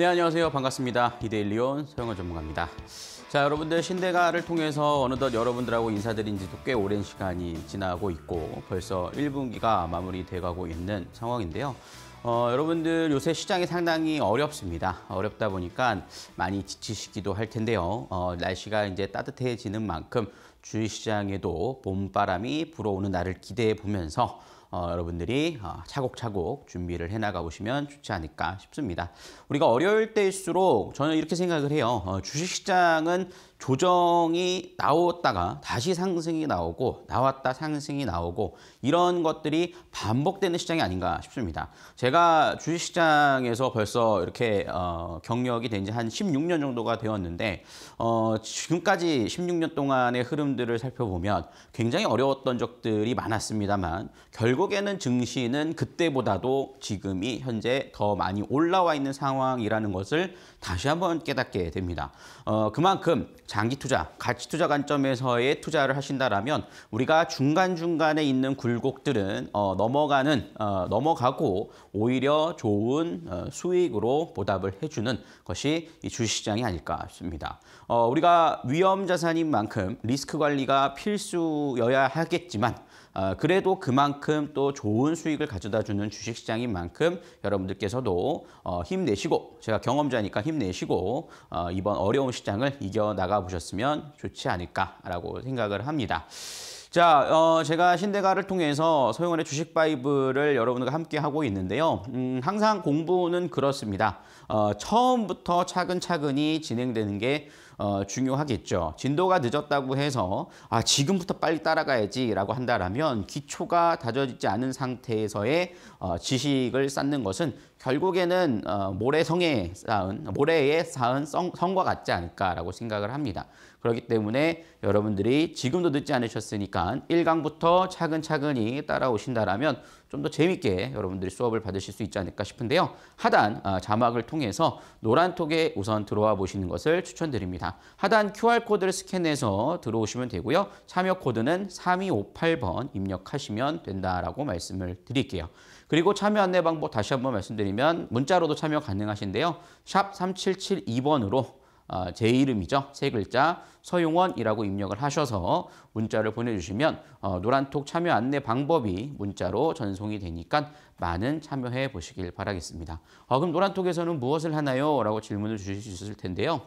네, 안녕하세요. 반갑습니다. 이데일리온 서영원 전문가입니다. 자, 여러분들 신대가를 통해서 어느덧 여러분들하고 인사드린 지도 꽤 오랜 시간이 지나고 있고 벌써 1분기가 마무리돼가고 있는 상황인데요. 어, 여러분들 요새 시장이 상당히 어렵습니다. 어렵다 보니까 많이 지치시기도 할 텐데요. 어, 날씨가 이제 따뜻해지는 만큼 주식시장에도 봄바람이 불어오는 날을 기대해 보면서 어, 여러분들이 어, 차곡차곡 준비를 해나가 보시면 좋지 않을까 싶습니다. 우리가 어려울 때일수록 저는 이렇게 생각을 해요. 어, 주식시장은 조정이 나왔다가 다시 상승이 나오고 나왔다 상승이 나오고 이런 것들이 반복되는 시장이 아닌가 싶습니다. 제가 주식시장에서 벌써 이렇게 어, 경력이 된 지 한 16년 정도가 되었는데 어, 지금까지 16년 동안의 흐름들을 살펴보면 굉장히 어려웠던 적들이 많았습니다만 결국에는 증시는 그때보다도 지금이 현재 더 많이 올라와 있는 상황이라는 것을 다시 한번 깨닫게 됩니다. 어, 그만큼 장기 투자, 가치 투자 관점에서의 투자를 하신다라면 우리가 중간중간에 있는 굴곡들은 어, 넘어가는 어, 넘어가고 오히려 좋은 어, 수익으로 보답을 해주는 것이 이 주식시장이 아닐까 싶습니다. 어, 우리가 위험 자산인 만큼 리스크 관리가 필수여야 하겠지만 아, 그래도 그만큼 또 좋은 수익을 가져다주는 주식시장인 만큼 여러분들께서도 어, 힘내시고 제가 경험자니까 힘내시고 어, 이번 어려운 시장을 이겨나가 보셨으면 좋지 않을까라고 생각을 합니다. 자, 어, 제가 신대가를 통해서 소영원의 주식 바이브를 여러분과 함께 하고 있는데요. 음, 항상 공부는 그렇습니다. 어, 처음부터 차근차근히 진행되는 게 어, 중요하겠죠. 진도가 늦었다고 해서 아, 지금부터 빨리 따라가야지라고 한다라면 기초가 다져지지 않은 상태에서의 어, 지식을 쌓는 것은 결국에는 어, 모래성에 쌓은 모래에 쌓은 성, 성과 같지 않을까라고 생각을 합니다. 그렇기 때문에 여러분들이 지금도 늦지 않으셨으니까 1강부터 차근차근히 따라오신다라면 좀 더재미있게 여러분들이 수업을 받으실 수 있지 않을까 싶은데요. 하단 아, 자막을 통해서 노란톡에 우선 들어와 보시는 것을 추천드립니다. 하단 QR코드를 스캔해서 들어오시면 되고요. 참여 코드는 3258번 입력하시면 된다라고 말씀을 드릴게요. 그리고 참여 안내 방법 다시 한번 말씀드리면 문자로도 참여 가능하신데요. 샵 3772번으로 아, 제 이름이죠. 세 글자 서용원이라고 입력을 하셔서 문자를 보내주시면 어, 노란톡 참여 안내 방법이 문자로 전송이 되니까 많은 참여해 보시길 바라겠습니다. 어, 그럼 노란톡에서는 무엇을 하나요? 라고 질문을 주실 수 있을 텐데요.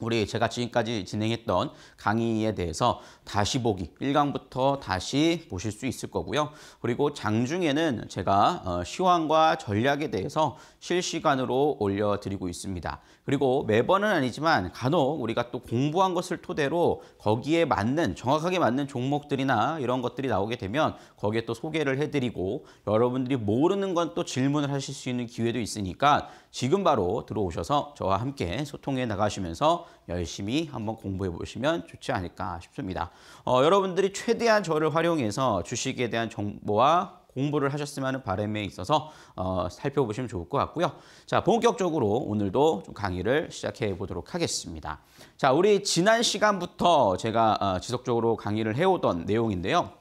우리 제가 지금까지 진행했던 강의에 대해서 다시 보기 1강부터 다시 보실 수 있을 거고요. 그리고 장중에는 제가 어, 시황과 전략에 대해서 실시간으로 올려드리고 있습니다. 그리고 매번은 아니지만 간혹 우리가 또 공부한 것을 토대로 거기에 맞는 정확하게 맞는 종목들이나 이런 것들이 나오게 되면 거기에 또 소개를 해드리고 여러분들이 모르는 건 또 질문을 하실 수 있는 기회도 있으니까 지금 바로 들어오셔서 저와 함께 소통해 나가시면서 열심히 한번 공부해 보시면 좋지 않을까 싶습니다. 어, 여러분들이 최대한 저를 활용해서 주식에 대한 정보와 공부를 하셨으면 하는 바람에 있어서 어, 살펴보시면 좋을 것 같고요. 자, 본격적으로 오늘도 좀 강의를 시작해 보도록 하겠습니다. 자, 우리 지난 시간부터 제가 어, 지속적으로 강의를 해오던 내용인데요.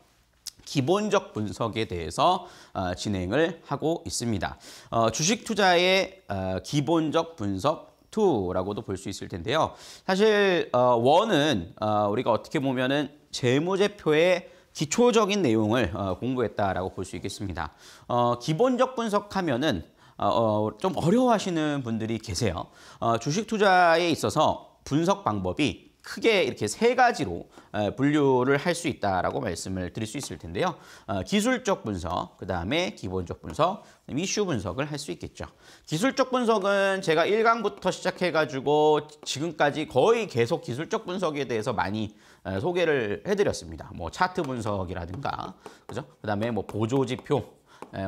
기본적 분석에 대해서 어, 진행을 하고 있습니다. 어, 주식 투자의 어, 기본적 분석 2라고도 볼 수 있을 텐데요. 사실 어, 1은 어, 우리가 어떻게 보면은 재무제표의 기초적인 내용을 어, 공부했다라고 볼 수 있겠습니다. 어, 기본적 분석하면은 어, 어, 좀 어려워하시는 분들이 계세요. 어, 주식 투자에 있어서 분석 방법이 크게 이렇게 세 가지로 분류를 할 수 있다라고 말씀을 드릴 수 있을 텐데요. 어, 기술적 분석, 그 다음에 기본적 분석, 이슈 분석을 할 수 있겠죠. 기술적 분석은 제가 일강부터 시작해가지고 지금까지 거의 계속 기술적 분석에 대해서 많이 소개를 해드렸습니다. 뭐 차트 분석이라든가 그죠? 그다음에 뭐 보조 지표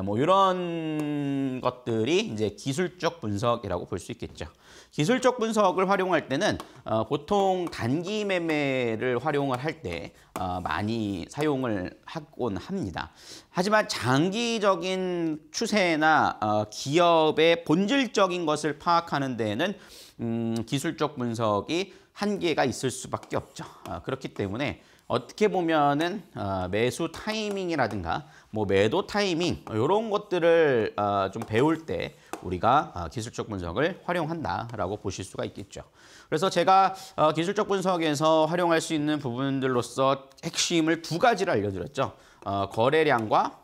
뭐 이런 것들이 이제 기술적 분석이라고 볼 수 있겠죠. 기술적 분석을 활용할 때는 어, 보통 단기 매매를 활용을 할때 어, 많이 사용을 하곤 합니다. 하지만 장기적인 추세나 어, 기업의 본질적인 것을 파악하는 데에는 음, 기술적 분석이 한계가 있을 수밖에 없죠. 아, 그렇기 때문에 어떻게 보면은 아, 매수 타이밍이라든가 뭐 매도 타이밍 이런 것들을 아, 좀 배울 때 우리가 기술적 분석을 활용한다라고 보실 수가 있겠죠. 그래서 제가 어, 기술적 분석에서 활용할 수 있는 부분들로서 핵심을 두 가지를 알려드렸죠. 어, 거래량과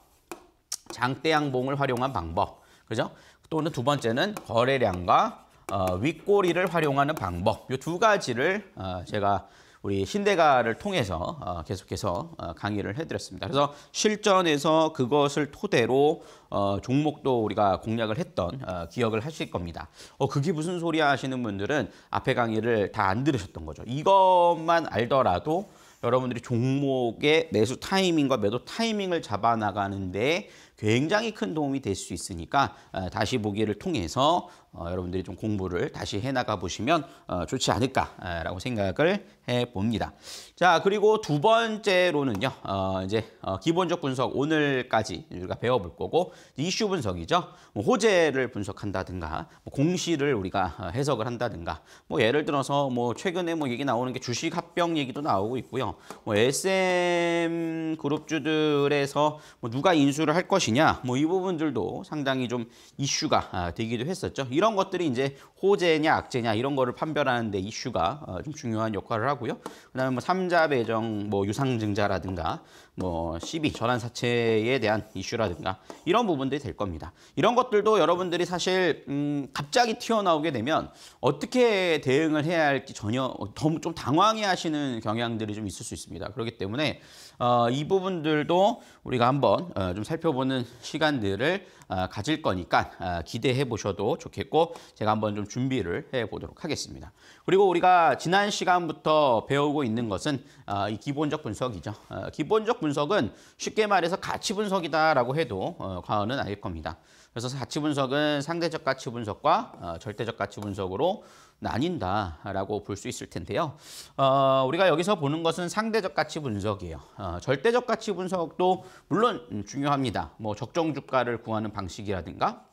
장대 양봉을 활용한 방법, 그죠? 또는 두 번째는 거래량과 어, 윗꼬리를 활용하는 방법 이 두 가지를 어, 제가 우리 신대가를 통해서 어, 계속해서 어, 강의를 해드렸습니다. 그래서 실전에서 그것을 토대로 어, 종목도 우리가 공략을 했던 어, 기억을 하실 겁니다. 어, 그게 무슨 소리야 하시는 분들은 앞에 강의를 다 안 들으셨던 거죠. 이것만 알더라도 여러분들이 종목의 매수 타이밍과 매도 타이밍을 잡아 나가는데 굉장히 큰 도움이 될 수 있으니까 어, 다시 보기를 통해서 어, 여러분들이 좀 공부를 다시 해나가 보시면 어, 좋지 않을까라고 생각을 해봅니다. 자 그리고 두 번째로는요. 어, 이제 어, 기본적 분석 오늘까지 우리가 배워볼 거고 이슈 분석이죠. 뭐 호재를 분석한다든가 뭐 공시를 우리가 어, 해석을 한다든가 뭐 예를 들어서 뭐 최근에 뭐 얘기 나오는 게 주식 합병 얘기도 나오고 있고요. 뭐 SM 그룹주들에서 뭐 누가 인수를 할 것이냐 뭐 이 부분들도 상당히 좀 이슈가 아, 되기도 했었죠. 이런 이런 것들이 이제 호재냐 악재냐 이런 거를 판별하는 데 이슈가 어, 좀 중요한 역할을 하고요. 그다음에 뭐 삼자 배정, 뭐 유상증자라든가 뭐 시비 전환 사채에 대한 이슈라든가 이런 부분들이 될 겁니다. 이런 것들도 여러분들이 사실 음 갑자기 튀어나오게 되면 어떻게 대응을 해야 할지 전혀 너좀 당황해 하시는 경향들이 좀 있을 수 있습니다. 그렇기 때문에 어, 이 부분들도 우리가 한번 어, 좀 살펴보는 시간들을 어, 가질 거니까 어, 기대해 보셔도 좋겠고 제가 한번 좀 준비를 해 보도록 하겠습니다. 그리고 우리가 지난 시간부터 배우고 있는 것은 어, 이 기본적 분석이죠. 기본적 분석은 쉽게 말해서 가치 분석이다라고 해도 과언은 아닐 겁니다. 그래서 가치 분석은 상대적 가치 분석과 절대적 가치 분석으로 나뉜다라고 볼 수 있을 텐데요. 어, 우리가 여기서 보는 것은 상대적 가치 분석이에요. 어, 절대적 가치 분석도 물론 중요합니다. 뭐 적정 주가를 구하는 방식이라든가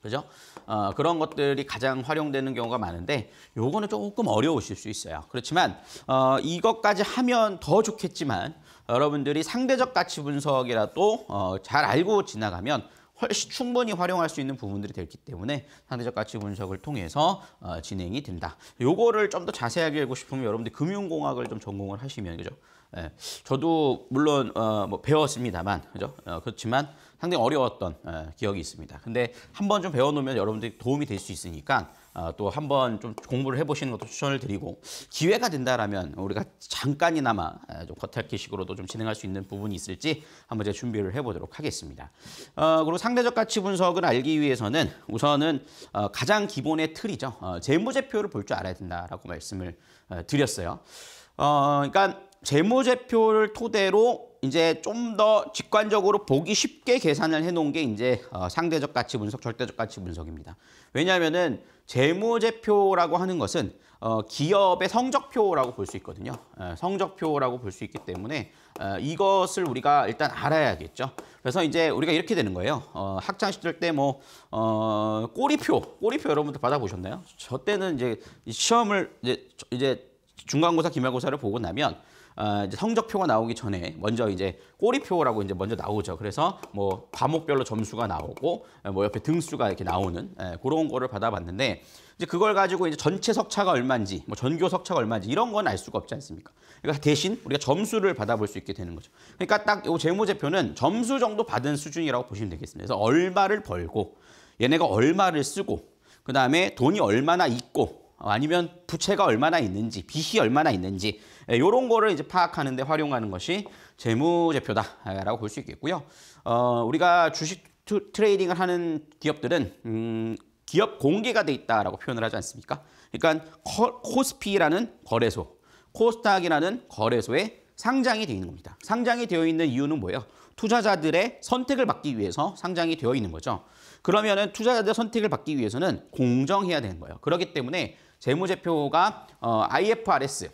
그죠? 어, 그런 것들이 가장 활용되는 경우가 많은데 요거는 조금 어려우실 수 있어요. 그렇지만 어, 이것까지 하면 더 좋겠지만 여러분들이 상대적 가치 분석이라도 어, 잘 알고 지나가면 훨씬 충분히 활용할 수 있는 부분들이 됐기 때문에 상대적 가치 분석을 통해서 어, 진행이 된다. 요거를 좀 더 자세하게 알고 싶으면 여러분들 금융공학을 좀 전공을 하시면 그죠? 예, 저도 물론 어, 뭐 배웠습니다만 그죠? 어, 그렇지만 상당히 어려웠던 예, 기억이 있습니다. 근데 한번 좀 배워놓으면 여러분들이 도움이 될 수 있으니까 아, 또 한 번 좀 공부를 해보시는 것도 추천을 드리고 기회가 된다라면 우리가 잠깐이나마 아, 좀 겉핥기식으로도 좀 진행할 수 있는 부분이 있을지 한번 제 준비를 해보도록 하겠습니다. 어, 그리고 상대적 가치 분석을 알기 위해서는 우선은 어, 가장 기본의 틀이죠. 어, 재무제표를 볼 줄 알아야 된다라고 말씀을 드렸어요. 그러니까 재무제표를 토대로 이제 좀 더 직관적으로 보기 쉽게 계산을 해놓은 게 이제 상대적 가치 분석, 절대적 가치 분석입니다. 왜냐하면은 재무제표라고 하는 것은 어, 기업의 성적표라고 볼 수 있거든요. 에, 예, 성적표라고 볼 수 있기 때문에 에, 어, 이것을 우리가 일단 알아야겠죠. 그래서 이제 우리가 이렇게 되는 거예요. 어, 학창 시절 때뭐 어, 꼬리표, 꼬리표 여러분들 받아보셨나요? 저 때는 이제 시험을 이제, 이제 중간고사, 기말고사를 보고 나면 아, 이제 성적표가 나오기 전에 먼저 이제 꼬리표라고 이제 먼저 나오죠. 그래서 뭐 과목별로 점수가 나오고 예, 뭐 옆에 등수가 이렇게 나오는 예, 그런 거를 받아봤는데 이제 그걸 가지고 이제 전체 석차가 얼마인지 뭐 전교 석차가 얼마인지 이런 건 알 수가 없지 않습니까? 그러니까 대신 우리가 점수를 받아볼 수 있게 되는 거죠. 그러니까 딱 이 재무제표는 점수 정도 받은 수준이라고 보시면 되겠습니다. 그래서 얼마를 벌고 얘네가 얼마를 쓰고 그 다음에 돈이 얼마나 있고 어, 아니면 부채가 얼마나 있는지 빚이 얼마나 있는지 이런 예, 거를 이제 파악하는 데 활용하는 것이 재무제표다라고 볼 수 있겠고요. 어, 우리가 주식 트레이딩을 하는 기업들은 음, 기업 공개가 돼 있다라고 표현을 하지 않습니까? 그러니까 코스피라는 거래소, 코스닥이라는 거래소에 상장이 되어 있는 겁니다. 상장이 되어 있는 이유는 뭐예요? 투자자들의 선택을 받기 위해서 상장이 되어 있는 거죠. 그러면은 투자자들 선택을 받기 위해서는 공정해야 되는 거예요. 그렇기 때문에 재무제표가 어, IFRS,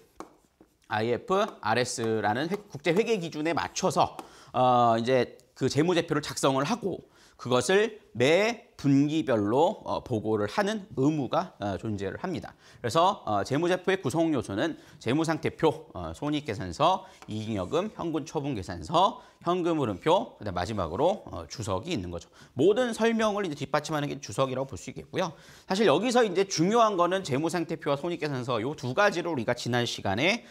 IFRS라는 국제 회계 기준에 맞춰서 어, 이제 그 재무제표를 작성을 하고 그것을 매 분기별로 어, 보고를 하는 의무가 어, 존재를 합니다. 그래서 어, 재무제표의 구성 요소는 재무상태표, 손익계산서, 이익여금, 현금처분계산서, 현금흐름표, 그다음 마지막으로 주석이 있는 거죠. 모든 설명을 이제 뒷받침하는 게 주석이라고 볼 수 있겠고요. 사실 여기서 이제 중요한 거는 재무상태표와 손익계산서 이 두 가지를 우리가 지난 시간에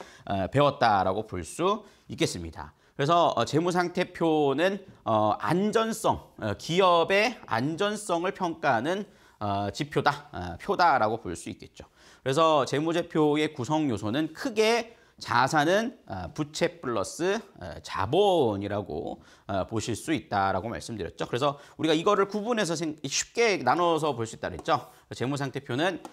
배웠다라고 볼 수 있겠습니다. 그래서 어, 재무상태표는 어, 안전성, 어, 기업의 안전성을 평가하는 지표다, 표다라고 볼 수 있겠죠. 그래서 재무제표의 구성 요소는 크게 자산은 부채 플러스 자본이라고 보실 수 있다라고 말씀드렸죠. 그래서 우리가 이거를 구분해서 쉽게 나눠서 볼 수 있다 그랬죠. 재무상태표는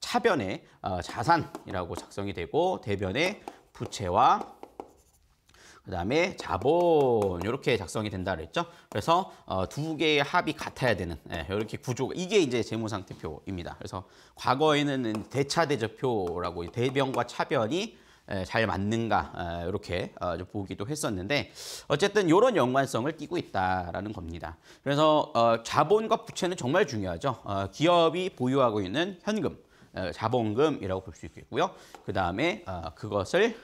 차변에 자산이라고 작성이 되고 대변에 부채와 그다음에 자본 이렇게 작성이 된다 그랬죠. 그래서 어, 두 개의 합이 같아야 되는 예, 이렇게 구조 가 이게 이제 재무상태표입니다. 그래서 과거에는 대차대조표라고 대변과 차변이 예, 잘 맞는가 이렇게 예, 어, 보기도 했었는데 어쨌든 이런 연관성을 띠고 있다라는 겁니다. 그래서 어, 자본과 부채는 정말 중요하죠. 어, 기업이 보유하고 있는 현금, 자본금이라고 볼 수 있겠고요. 그 다음에 그것을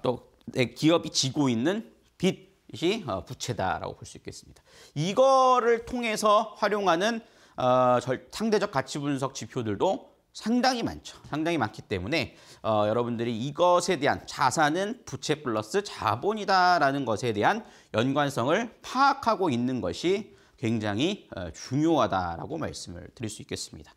또 기업이 지고 있는 빚이 어, 부채다라고 볼 수 있겠습니다. 이거를 통해서 활용하는 어, 상대적 가치 분석 지표들도 상당히 많죠. 상당히 많기 때문에 어, 여러분들이 이것에 대한 자산은 부채 플러스 자본이다라는 것에 대한 연관성을 파악하고 있는 것이 굉장히 어, 중요하다라고 말씀을 드릴 수 있겠습니다.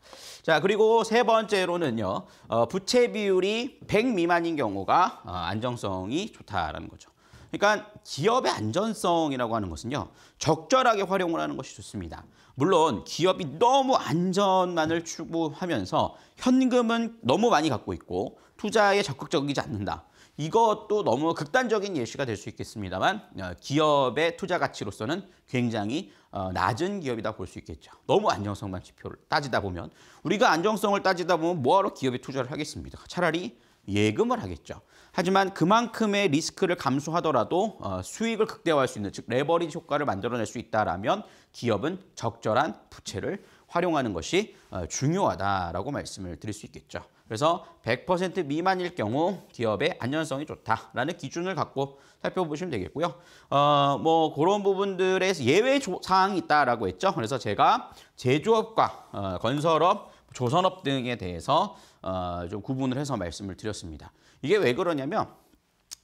자 그리고 세 번째로는요 어, 부채 비율이 100 미만인 경우가 어, 안정성이 좋다라는 거죠. 그러니까 기업의 안전성이라고 하는 것은요 적절하게 활용을 하는 것이 좋습니다. 물론 기업이 너무 안전만을 추구하면서 현금은 너무 많이 갖고 있고 투자에 적극적이지 않는다. 이것도 너무 극단적인 예시가 될 수 있겠습니다만 어, 기업의 투자 가치로서는 굉장히 어, 낮은 기업이다 볼 수 있겠죠. 너무 안정성만 지표를 따지다 보면 우리가 안정성을 따지다 보면 뭐하러 기업에 투자를 하겠습니다. 차라리 예금을 하겠죠. 하지만 그만큼의 리스크를 감수하더라도 어, 수익을 극대화할 수 있는 즉 레버리지 효과를 만들어낼 수 있다라면 기업은 적절한 부채를 활용하는 것이 중요하다라고 말씀을 드릴 수 있겠죠. 그래서 100% 미만일 경우 기업의 안전성이 좋다라는 기준을 갖고 살펴보시면 되겠고요. 어, 뭐 그런 부분들에서 예외 사항이 있다라고 했죠. 그래서 제가 제조업과 어, 건설업, 조선업 등에 대해서 어, 좀 구분을 해서 말씀을 드렸습니다. 이게 왜 그러냐면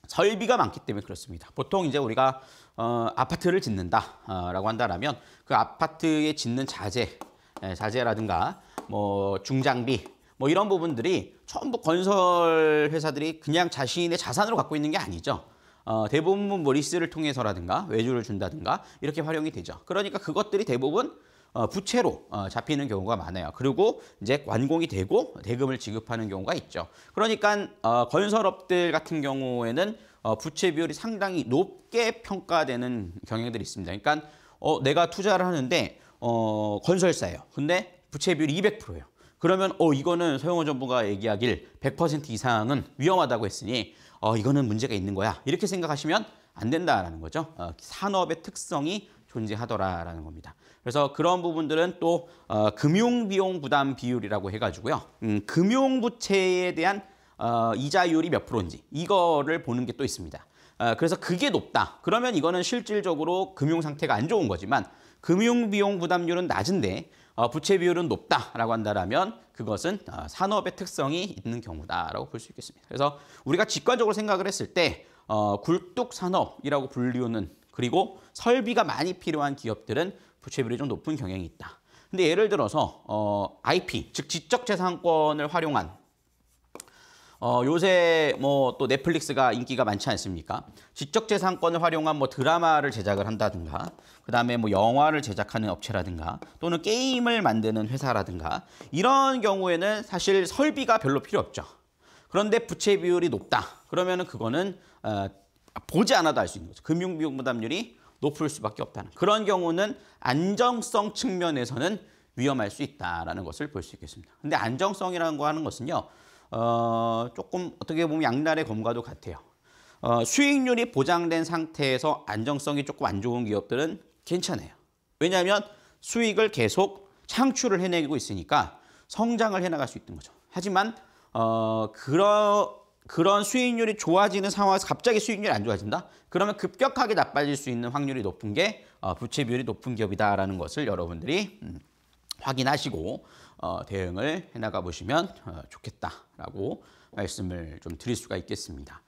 설비가 많기 때문에 그렇습니다. 보통 이제 우리가 어, 아파트를 짓는다라고 한다라면 그 아파트에 짓는 자재, 예, 자재라든가 뭐 중장비 뭐 이런 부분들이 전부 건설 회사들이 그냥 자신의 자산으로 갖고 있는 게 아니죠. 어, 대부분 뭐 리스를 통해서라든가 외주를 준다든가 이렇게 활용이 되죠. 그러니까 그것들이 대부분 어, 부채로 어, 잡히는 경우가 많아요. 그리고 이제 완공이 되고 대금을 지급하는 경우가 있죠. 그러니까 어, 건설업들 같은 경우에는 어, 부채 비율이 상당히 높게 평가되는 경향들이 있습니다. 그러니까 어, 내가 투자를 하는데 어, 건설사예요. 근데 부채 비율이 200%예요. 그러면 어 이거는 서영호 전부가 얘기하길 100% 이상은 위험하다고 했으니 어 이거는 문제가 있는 거야. 이렇게 생각하시면 안 된다라는 거죠. 어, 산업의 특성이 존재하더라라는 겁니다. 그래서 그런 부분들은 또 어, 금융비용 부담 비율이라고 해가지고요. 음, 금융부채에 대한 어, 이자율이 몇 프로인지 이거를 보는 게 또 있습니다. 어, 그래서 그게 높다. 그러면 이거는 실질적으로 금융 상태가 안 좋은 거지만 금융비용 부담률은 낮은데 어, 부채 비율은 높다라고 한다면 그것은 어, 산업의 특성이 있는 경우다라고 볼 수 있겠습니다. 그래서 우리가 직관적으로 생각을 했을 때 어, 굴뚝 산업이라고 불리우는 그리고 설비가 많이 필요한 기업들은 부채 비율이 좀 높은 경향이 있다. 근데 예를 들어서 IP, 즉 지적재산권을 활용한 어, 요새 뭐 또 넷플릭스가 인기가 많지 않습니까? 지적 재산권을 활용한 뭐 드라마를 제작을 한다든가, 그다음에 뭐 영화를 제작하는 업체라든가, 또는 게임을 만드는 회사라든가 이런 경우에는 사실 설비가 별로 필요 없죠. 그런데 부채 비율이 높다. 그러면은 그거는 어, 보지 않아도 알 수 있는 거죠. 금융 비용 부담률이 높을 수밖에 없다는 그런 경우는 안정성 측면에서는 위험할 수 있다라는 것을 볼 수 있겠습니다. 근데 안정성이라는 거 하는 것은요. 어, 조금 어떻게 보면 양날의 검과도 같아요. 어, 수익률이 보장된 상태에서 안정성이 조금 안 좋은 기업들은 괜찮아요. 왜냐하면 수익을 계속 창출을 해내고 있으니까 성장을 해나갈 수 있는 거죠. 하지만 어, 그런 그런 수익률이 좋아지는 상황에서 갑자기 수익률이 안 좋아진다? 그러면 급격하게 나빠질 수 있는 확률이 높은 게 어, 부채 비율이 높은 기업이다라는 것을 여러분들이 음, 확인하시고 어, 대응을 해나가 보시면 어, 좋겠다라고 말씀을 좀 드릴 수가 있겠습니다.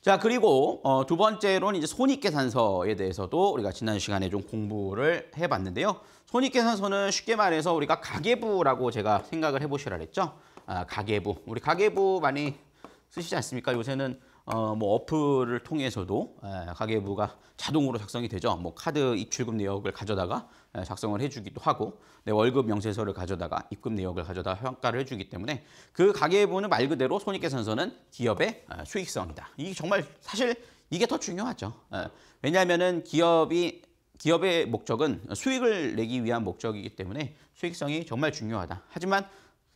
자 그리고 어, 두 번째로는 이제 손익계산서에 대해서도 우리가 지난 시간에 좀 공부를 해봤는데요. 손익계산서는 쉽게 말해서 우리가 가계부라고 제가 생각을 해보시라 그랬죠. 아, 가계부 우리 가계부 많이 쓰시지 않습니까? 요새는 어, 뭐 어플을 통해서도 예, 가계부가 자동으로 작성이 되죠. 뭐 카드 입출금 내역을 가져다가 예, 작성을 해주기도 하고 내 네, 월급 명세서를 가져다가 입금 내역을 가져다 평가를 해주기 때문에 그 가계부는 말 그대로 손익계산서는 기업의 아, 수익성이다. 이게 정말 사실 이게 더 중요하죠. 예, 왜냐하면은 기업이 기업의 목적은 수익을 내기 위한 목적이기 때문에 수익성이 정말 중요하다. 하지만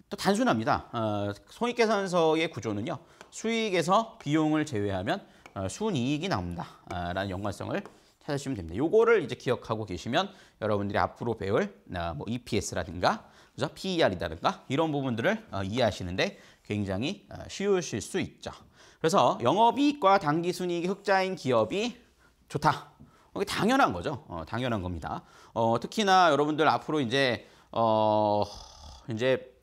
또 단순합니다. 어, 손익계산서의 구조는요. 수익에서 비용을 제외하면 순이익이 어, 나옵니다라는 아, 연관성을 찾으시면 됩니다. 요거를 이제 기억하고 계시면 여러분들이 앞으로 배울 아, 뭐 EPS라든가 그래 PER이라든가 이런 부분들을 어, 이해하시는데 굉장히 어, 쉬우실 수 있죠. 그래서 영업이익과 당기순이익이 흑자인 기업이 좋다. 당연한 거죠. 어, 당연한 겁니다. 어, 특히나 여러분들 앞으로 이제 어, 이제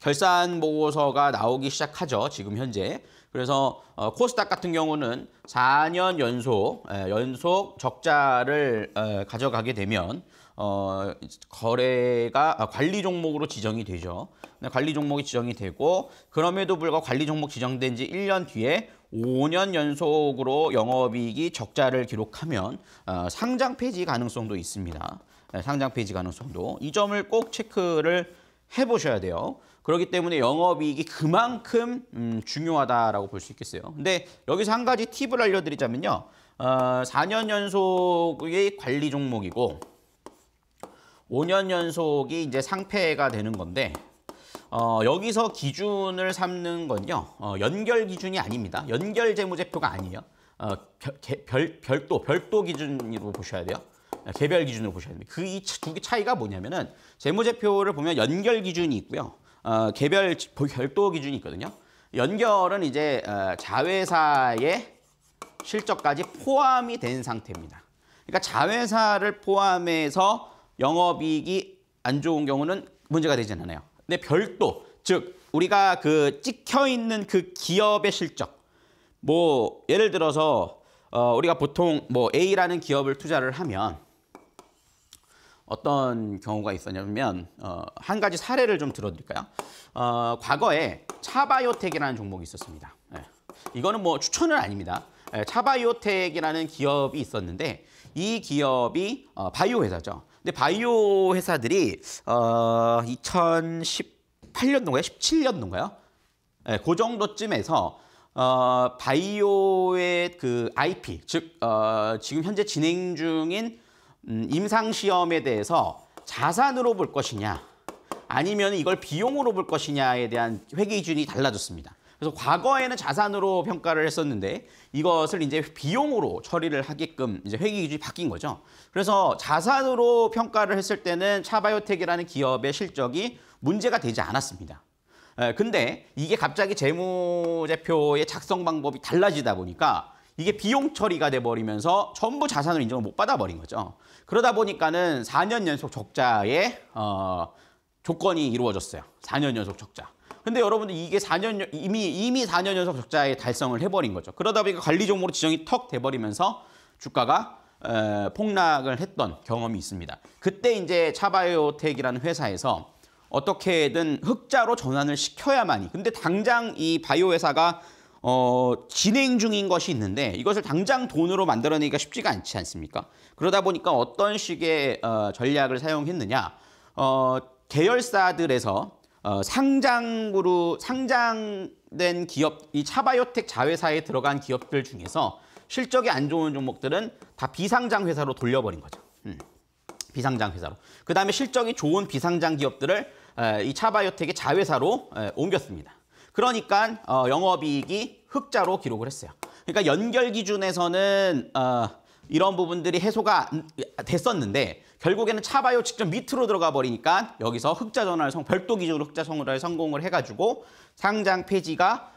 결산 보고서가 나오기 시작하죠. 지금 현재. 그래서 어, 코스닥 같은 경우는 4년 연속 에, 예, 연속 적자를 에, 어, 가져가게 되면 어, 거래가 아, 관리 종목으로 지정이 되죠. 네, 관리 종목이 지정이 되고 그럼에도 불구하고 관리 종목 지정된 지 1년 뒤에 5년 연속으로 영업이익이 적자를 기록하면 어, 상장 폐지 가능성도 있습니다. 네, 상장 폐지 가능성도 이 점을 꼭 체크를 해보셔야 돼요. 그렇기 때문에 영업이익이 그만큼 음, 중요하다라고 볼 수 있겠어요. 근데 여기서 한 가지 팁을 알려드리자면요. 어, 4년 연속의 관리 종목이고 5년 연속이 이제 상패가 되는 건데 어, 여기서 기준을 삼는 건요. 어, 연결 기준이 아닙니다. 연결 재무제표가 아니에요. 어, 개, 별, 별도, 별도 기준으로 보셔야 돼요. 개별 기준으로 보셔야 됩니다. 그 이 두 개 차이가 뭐냐면은 재무제표를 보면 연결 기준이 있고요. 어, 개별 별도 기준이 있거든요. 연결은 이제 어, 자회사의 실적까지 포함이 된 상태입니다. 그러니까 자회사를 포함해서 영업이익이 안 좋은 경우는 문제가 되지 않아요. 근데 별도, 즉 우리가 그 찍혀 있는 그 기업의 실적, 뭐 예를 들어서 어, 우리가 보통 뭐 A라는 기업을 투자를 하면 어떤 경우가 있었냐면 어, 한 가지 사례를 좀 들어드릴까요? 어, 과거에 차바이오텍이라는 종목이 있었습니다. 예. 이거는 뭐 추천은 아닙니다. 예, 차바이오텍이라는 기업이 있었는데 이 기업이 어, 바이오 회사죠. 근데 바이오 회사들이 어, 2018년도인가요? 17년도인가요? 예, 그 정도쯤에서 어, 바이오의 그 IP, 즉 어, 지금 현재 진행 중인 음, 임상시험에 대해서 자산으로 볼 것이냐 아니면 이걸 비용으로 볼 것이냐에 대한 회계 기준이 달라졌습니다. 그래서 과거에는 자산으로 평가를 했었는데 이것을 이제 비용으로 처리를 하게끔 이제 회계 기준이 바뀐 거죠. 그래서 자산으로 평가를 했을 때는 차바이오텍이라는 기업의 실적이 문제가 되지 않았습니다. 근데 이게 갑자기 재무제표의 작성 방법이 달라지다 보니까 이게 비용 처리가 돼버리면서 전부 자산으로 인정을 못 받아버린 거죠. 그러다 보니까는 4년 연속 적자의 어, 조건이 이루어졌어요. 4년 연속 적자. 근데 여러분들 이게 4년 이미 이미 4년 연속 적자에 달성을 해버린 거죠. 그러다 보니까 관리 종목으로 지정이 턱 돼버리면서 주가가 에, 폭락을 했던 경험이 있습니다. 그때 이제 차바이오텍이라는 회사에서 어떻게든 흑자로 전환을 시켜야만이. 근데 당장 이 바이오 회사가 어, 진행 중인 것이 있는데 이것을 당장 돈으로 만들어내기가 쉽지가 않지 않습니까? 그러다 보니까 어떤 식의 어, 전략을 사용했느냐? 어, 계열사들에서 어, 상장으로 상장된 기업 이 차바이오텍 자회사에 들어간 기업들 중에서 실적이 안 좋은 종목들은 다 비상장 회사로 돌려버린 거죠. 음, 비상장 회사로. 그다음에 실적이 좋은 비상장 기업들을 에, 이 차바이오텍의 자회사로 에, 옮겼습니다. 그러니까 어, 영업이익이 흑자로 기록을 했어요. 그러니까 연결 기준에서는 어, 이런 부분들이 해소가 됐었는데 결국에는 차바요 직접 밑으로 들어가 버리니까 여기서 흑자 전환성 별도 기준으로 흑자 전환을 성공을 해가지고 상장 폐지가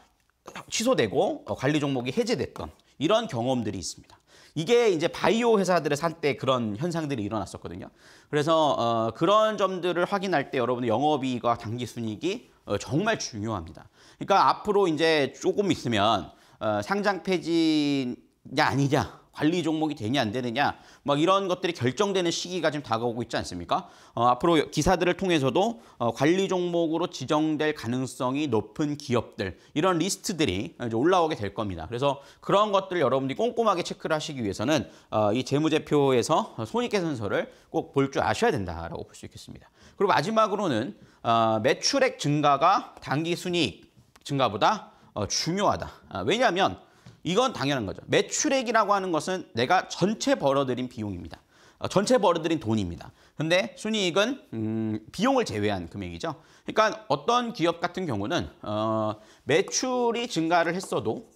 취소되고 어, 관리 종목이 해제됐던 이런 경험들이 있습니다. 이게 이제 바이오 회사들을산때 그런 현상들이 일어났었거든요. 그래서 어, 그런 점들을 확인할 때 여러분의 영업이익과 당기순이익이 어, 정말 중요합니다. 그러니까 앞으로 이제 조금 있으면 어, 상장 폐지냐 아니냐 관리 종목이 되냐 안 되느냐 막 이런 것들이 결정되는 시기가 지금 다가오고 있지 않습니까? 어, 앞으로 기사들을 통해서도 어, 관리 종목으로 지정될 가능성이 높은 기업들 이런 리스트들이 올라오게 될 겁니다. 그래서 그런 것들을 여러분들이 꼼꼼하게 체크를 하시기 위해서는 어, 이 재무제표에서 손익계산서를 꼭 볼 줄 아셔야 된다라고 볼 수 있겠습니다. 그리고 마지막으로는 어, 매출액 증가가 단기 순이익 증가보다 어, 중요하다. 아, 왜냐하면 이건 당연한 거죠. 매출액이라고 하는 것은 내가 전체 벌어들인 비용입니다. 어, 전체 벌어들인 돈입니다. 근데 순이익은 음, 비용을 제외한 금액이죠. 그러니까 어떤 기업 같은 경우는 어, 매출이 증가를 했어도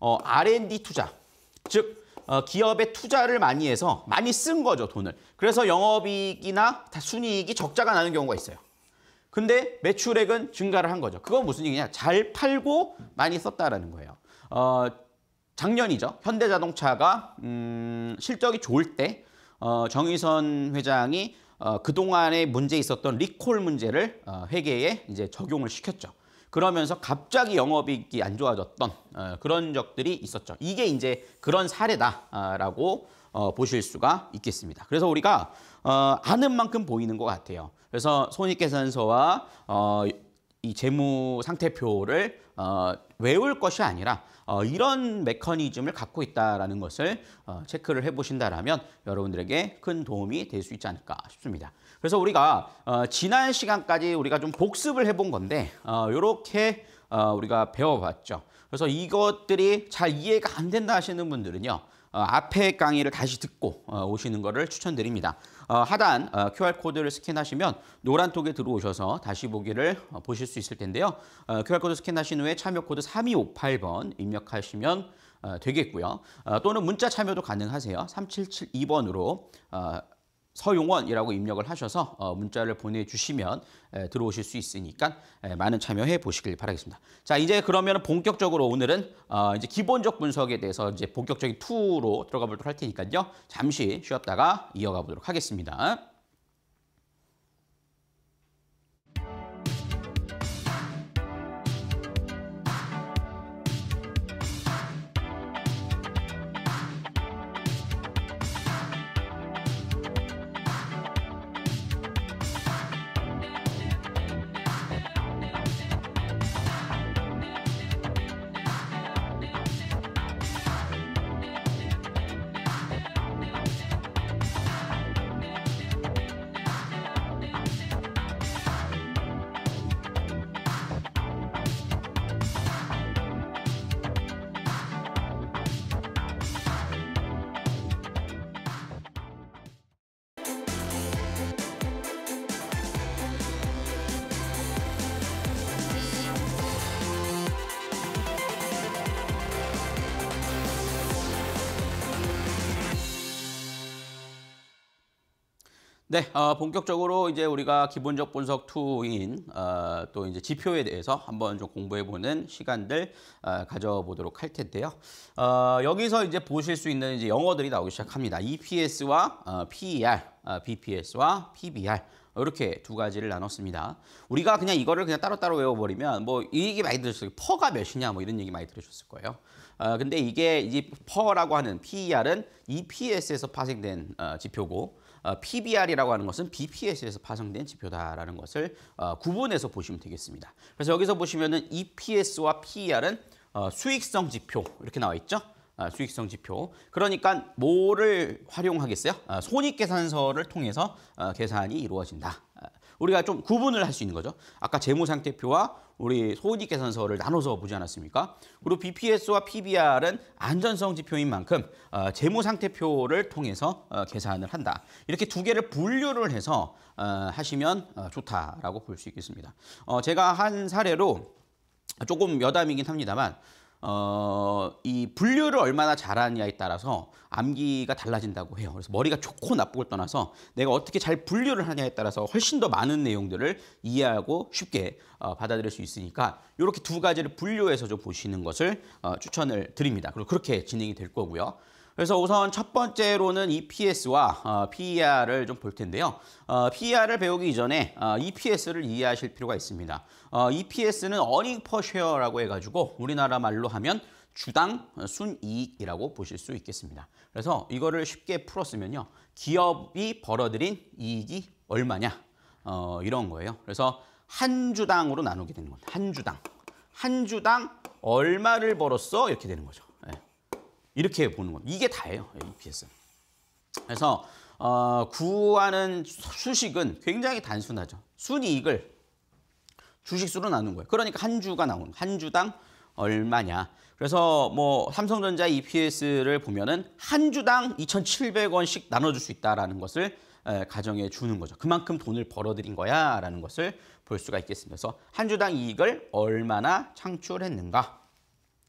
어, R&D 투자, 즉 어, 기업에 투자를 많이 해서 많이 쓴 거죠 돈을. 그래서 영업이익이나 순이익이 적자가 나는 경우가 있어요. 근데 매출액은 증가를 한 거죠. 그건 무슨 얘기냐? 잘 팔고 많이 썼다라는 거예요. 어, 작년이죠. 현대자동차가 음, 실적이 좋을 때 어, 정의선 회장이 어, 그동안에 문제 있었던 리콜 문제를 어, 회계에 이제 적용을 시켰죠. 그러면서 갑자기 영업이익이 안 좋아졌던 어, 그런 적들이 있었죠. 이게 이제 그런 사례다라고 아, 어, 보실 수가 있겠습니다. 그래서 우리가 어, 아는 만큼 보이는 것 같아요. 그래서 손익계산서와 어, 이 재무 상태표를 어, 외울 것이 아니라 어, 이런 메커니즘을 갖고 있다라는 것을 어, 체크를 해보신다라면 여러분들에게 큰 도움이 될 수 있지 않을까 싶습니다. 그래서 우리가 어, 지난 시간까지 우리가 좀 복습을 해 본 건데 어, 이렇게 어, 우리가 배워봤죠. 그래서 이것들이 잘 이해가 안 된다 하시는 분들은요. 어, 앞에 강의를 다시 듣고 어, 오시는 것을 추천드립니다. 어, 하단 어, QR코드를 스캔하시면 노란 톡에 들어오셔서 다시 보기를 어, 보실 수 있을 텐데요. QR코드 스캔하신 후에 참여 코드 3258번 입력하시면 되겠고요. 또는 문자 참여도 가능하세요. 3772번으로 서용원이라고 입력을 하셔서 어, 문자를 보내주시면 들어오실 수 있으니까 많은 참여해 보시길 바라겠습니다. 자 이제 그러면 본격적으로 오늘은 어, 이제 기본적 분석에 대해서 이제 본격적인 투로 들어가 보도록 할 테니까요. 잠시 쉬었다가 이어가 보도록 하겠습니다. 네, 어, 본격적으로 이제 우리가 기본적 분석 투인 어, 또 이제 지표에 대해서 한번 좀 공부해보는 시간들 어, 가져보도록 할 텐데요. 어, 여기서 이제 보실 수 있는 이제 영어들이 나오기 시작합니다. EPS와 어, PER, 어, BPS와 PBR. 이렇게 두 가지를 나눴습니다. 우리가 그냥 이거를 그냥 따로따로 외워버리면 뭐 이게 많이 들으셨어요. 퍼가 몇이냐 뭐 이런 얘기 많이 들으셨을 거예요. 어, 근데 이게 이제 퍼라고 하는 PER은 EPS에서 파생된 어, 지표고 어, PBR이라고 하는 것은 BPS에서 파생된 지표다라는 것을 어, 구분해서 보시면 되겠습니다. 그래서 여기서 보시면은 EPS와 PER은 어, 수익성 지표 이렇게 나와 있죠. 수익성 지표. 그러니까 뭐를 활용하겠어요? 손익계산서를 통해서 계산이 이루어진다. 우리가 좀 구분을 할 수 있는 거죠. 아까 재무상태표와 우리 소득계 산서를 나눠서 보지 않았습니까? 그리고 BPS와 PBR은 안전성 지표인 만큼 어, 재무 상태표를 통해서 어, 계산을 한다. 이렇게 두 개를 분류를 해서 어, 하시면 어, 좋다라고 볼 수 있겠습니다. 어, 제가 한 사례로 조금 여담이긴 합니다만 어, 이 분류를 얼마나 잘하느냐에 따라서 암기가 달라진다고 해요. 그래서 머리가 좋고 나쁘고 떠나서 내가 어떻게 잘 분류를 하냐에 따라서 훨씬 더 많은 내용들을 이해하고 쉽게 어, 받아들일 수 있으니까 이렇게 두 가지를 분류해서 좀 보시는 것을 어, 추천을 드립니다. 그리고 그렇게 진행이 될 거고요. 그래서 우선 첫 번째로는 EPS와 어, PER을 좀 볼 텐데요. 어, PER을 배우기 이전에 EPS를 어, 이해하실 필요가 있습니다. EPS는 earning per share라고 해가지고 우리나라 말로 하면 주당 순이익이라고 보실 수 있겠습니다. 그래서 이거를 쉽게 풀었으면요. 기업이 벌어들인 이익이 얼마냐 이런 거예요. 그래서 한 주당으로 나누게 되는 겁니다. 한 주당. 한 주당 얼마를 벌었어? 이렇게 되는 거죠. 이렇게 보는 겁니다. 이게 다예요. EPS. 는 그래서 어, 구하는 수식은 굉장히 단순하죠. 순이익을 주식수로 나눈 거예요. 그러니까 한 주가 나오는 한 주당 얼마냐. 그래서 뭐 삼성전자 EPS를 보면은 한 주당 2,700원씩 나눠줄 수 있다라는 것을 가정해 주는 거죠. 그만큼 돈을 벌어들인 거야라는 것을 볼 수가 있겠습니다. 그래서 한 주당 이익을 얼마나 창출했는가.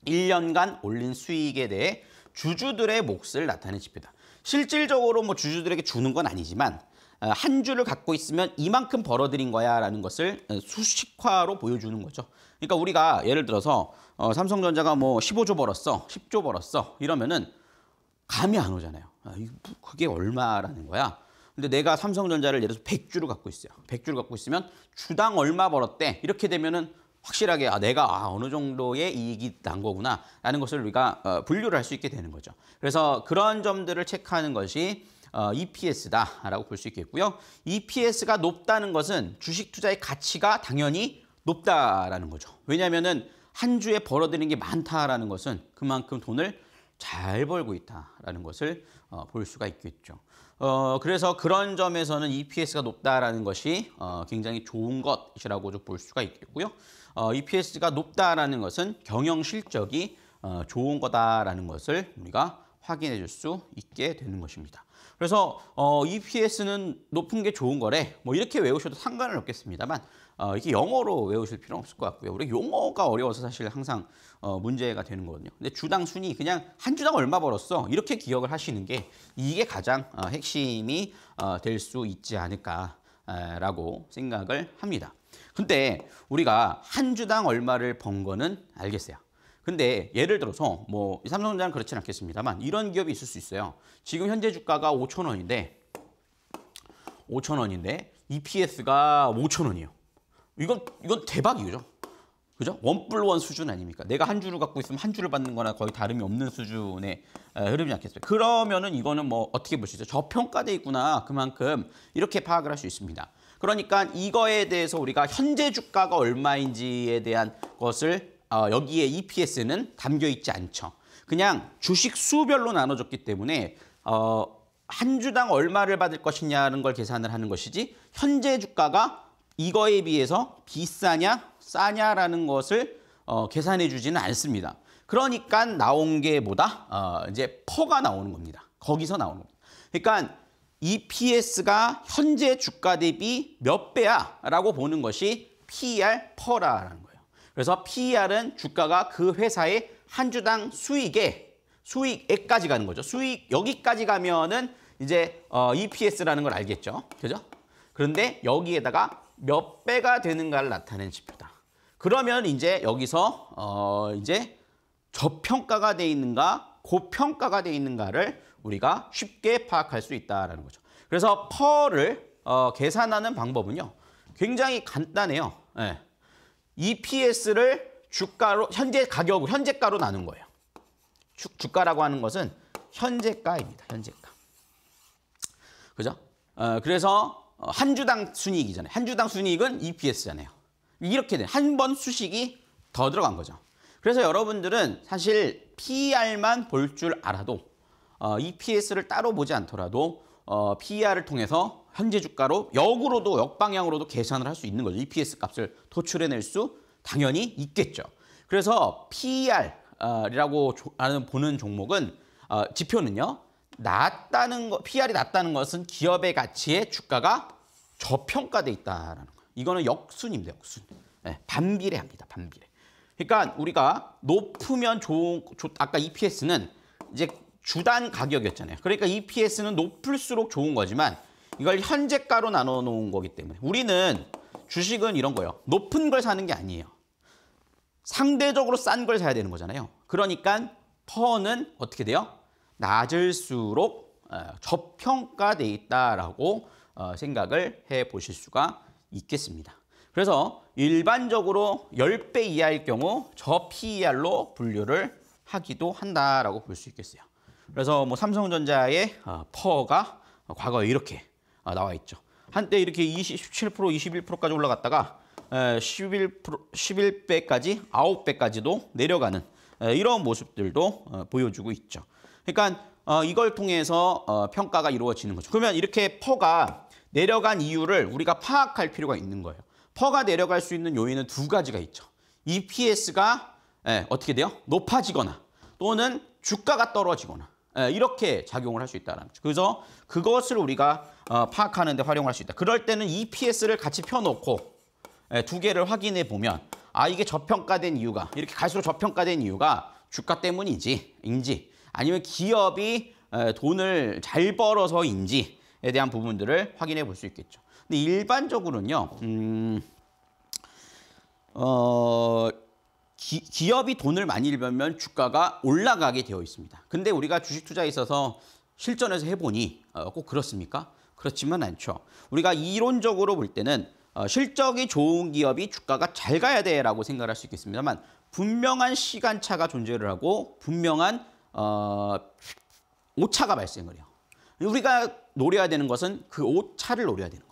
1년간 올린 수익에 대해 주주들의 몫을 나타낸 지표다. 실질적으로 뭐 주주들에게 주는 건 아니지만 어, 한 주를 갖고 있으면 이만큼 벌어들인 거야라는 것을 어, 수식화로 보여주는 거죠. 그러니까 우리가 예를 들어서 어, 삼성전자가 뭐 15조 벌었어, 10조 벌었어 이러면은 감이 안 오잖아요. 아, 뭐 그게 얼마라는 거야. 근데 내가 삼성전자를 예를 들어서 100주를 갖고 있어요. 100주를 갖고 있으면 주당 얼마 벌었대 이렇게 되면은 확실하게 아, 내가 아, 어느 정도의 이익이 난 거구나 라는 것을 우리가 어, 분류를 할 수 있게 되는 거죠. 그래서 그런 점들을 체크하는 것이 어, EPS다라고 볼 수 있겠고요. EPS가 높다는 것은 주식 투자의 가치가 당연히 높다라는 거죠. 왜냐하면은 한 주에 벌어들이는 게 많다라는 것은 그만큼 돈을 잘 벌고 있다라는 것을 어, 볼 수가 있겠죠. 어, 그래서 그런 점에서는 EPS가 높다라는 것이 어, 굉장히 좋은 것이라고 볼 수가 있겠고요. EPS가 어, 높다라는 것은 경영 실적이 어, 좋은 거다라는 것을 우리가 확인해 줄 수 있게 되는 것입니다. 그래서 EPS는 어, 높은 게 좋은 거래 뭐 이렇게 외우셔도 상관은 없겠습니다만 어, 이게 영어로 외우실 필요는 없을 것 같고요. 우리 용어가 어려워서 사실 항상 문제가 되는 거거든요. 근데 주당 순이 그냥 한 주당 얼마 벌었어 이렇게 기억을 하시는 게 이게 가장 핵심이 될 수 있지 않을까라고 생각을 합니다. 근데 우리가 한 주당 얼마를 번 거는 알겠어요. 근데 예를 들어서 뭐 삼성전자는 그렇진 않겠습니다만 이런 기업이 있을 수 있어요. 지금 현재 주가가 5천 원인데 5천 원인데 EPS가 5천 원이에요. 이건 이건 대박이죠. 그죠? 원뿔원 수준 아닙니까? 내가 한 주를 갖고 있으면 한 주를 받는 거나 거의 다름이 없는 수준의 흐름이 않겠어요. 그러면은 이거는 뭐 어떻게 볼 수 있어요? 저평가돼 있구나. 그만큼 이렇게 파악을 할 수 있습니다. 그러니까 이거에 대해서 우리가 현재 주가가 얼마인지에 대한 것을 어, 여기에 EPS는 담겨 있지 않죠. 그냥 주식 수별로 나눠졌기 때문에 어, 한 주당 얼마를 받을 것이냐는 걸 계산을 하는 것이지 현재 주가가 이거에 비해서 비싸냐 싸냐라는 것을 어, 계산해 주지는 않습니다. 그러니까 나온 게 뭐다? 어, 이제 퍼가 나오는 겁니다. 거기서 나오는 겁니다. 그러니까 EPS가 현재 주가 대비 몇 배야? 라고 보는 것이 PER 퍼라라는 거예요. 그래서 PER은 주가가 그 회사의 한 주당 수익에 수익에까지 가는 거죠. 수익 여기까지 가면은 이제 어, EPS라는 걸 알겠죠. 그죠? 그런데 여기에다가 몇 배가 되는가를 나타낸 지표다. 그러면 이제 여기서 어, 이제 저평가가 돼 있는가 고평가가 돼 있는가를 우리가 쉽게 파악할 수 있다라는 거죠. 그래서 퍼를 어, 계산하는 방법은요. 굉장히 간단해요. 예. EPS를 주가로 현재 가격으로 현재가로 나눈 거예요. 주, 주가라고 하는 것은 현재가입니다. 현재가. 그죠? 어, 그래서 어, 한 주당 순이익이잖아요. 한 주당 순이익은 EPS잖아요. 이렇게 돼. 한 번 수식이 더 들어간 거죠. 그래서 여러분들은 사실 PR만 볼 줄 알아도 어, EPS를 따로 보지 않더라도 어, PER을 통해서 현재 주가로 역으로도 역방향으로도 계산을 할 수 있는 거죠. EPS 값을 도출해낼 수 당연히 있겠죠. 그래서 PER이라고 하는 보는 종목은 어, 지표는요. 낮다는 거, PR이 낮다는 것은 기업의 가치에 주가가 저평가돼 있다라는 거. 이거는 역순입니다, 역순. 네, 반비례합니다, 반비례. 그러니까 우리가 높으면 좋은, 좋, 아까 EPS는 이제 주단 가격이었잖아요. 그러니까 EPS는 높을수록 좋은 거지만 이걸 현재가로 나눠 놓은 거기 때문에 우리는 주식은 이런 거예요. 높은 걸 사는 게 아니에요. 상대적으로 싼 걸 사야 되는 거잖아요. 그러니까 퍼는 어떻게 돼요? 낮을수록 어, 저평가돼 있다라고 어, 생각을 해보실 수가 있겠습니다. 그래서 일반적으로 10배 이하일 경우 저 PER로 분류를 하기도 한다라고 볼 수 있겠어요. 그래서 뭐 삼성전자의 어, 퍼가 과거에 이렇게 어, 나와 있죠. 한때 이렇게 20, 17% 21%까지 올라갔다가 11% 11배까지 9배까지도 내려가는 이런 모습들도 어, 보여주고 있죠. 그러니까 이걸 통해서 평가가 이루어지는 거죠. 그러면 이렇게 퍼가 내려간 이유를 우리가 파악할 필요가 있는 거예요. 퍼가 내려갈 수 있는 요인은 두 가지가 있죠. EPS가 어떻게 돼요? 높아지거나 또는 주가가 떨어지거나 예, 이렇게 작용을 할 수 있다는 거죠. 그래서 그것을 우리가 어, 파악하는 데 활용할 수 있다. 그럴 때는 EPS를 같이 펴놓고 예, 두 개를 확인해 보면 아 이게 저평가된 이유가 이렇게 갈수록 저평가된 이유가 주가 때문인지 인지 아니면 기업이 예, 돈을 잘 벌어서인지에 대한 부분들을 확인해 볼 수 있겠죠. 근데 일반적으로는요. 음, 어... 기, 업이 돈을 많이 벌면 주가가 올라가게 되어 있습니다. 근데 우리가 주식 투자에 있어서 실전에서 해보니 어, 꼭 그렇습니까? 그렇지만 않죠. 우리가 이론적으로 볼 때는 어, 실적이 좋은 기업이 주가가 잘 가야 돼라고 생각할 수 있겠습니다만 분명한 시간차가 존재를 하고 분명한 어, 오차가 발생을 해요. 우리가 노려야 되는 것은 그 오차를 노려야 되는 거예요.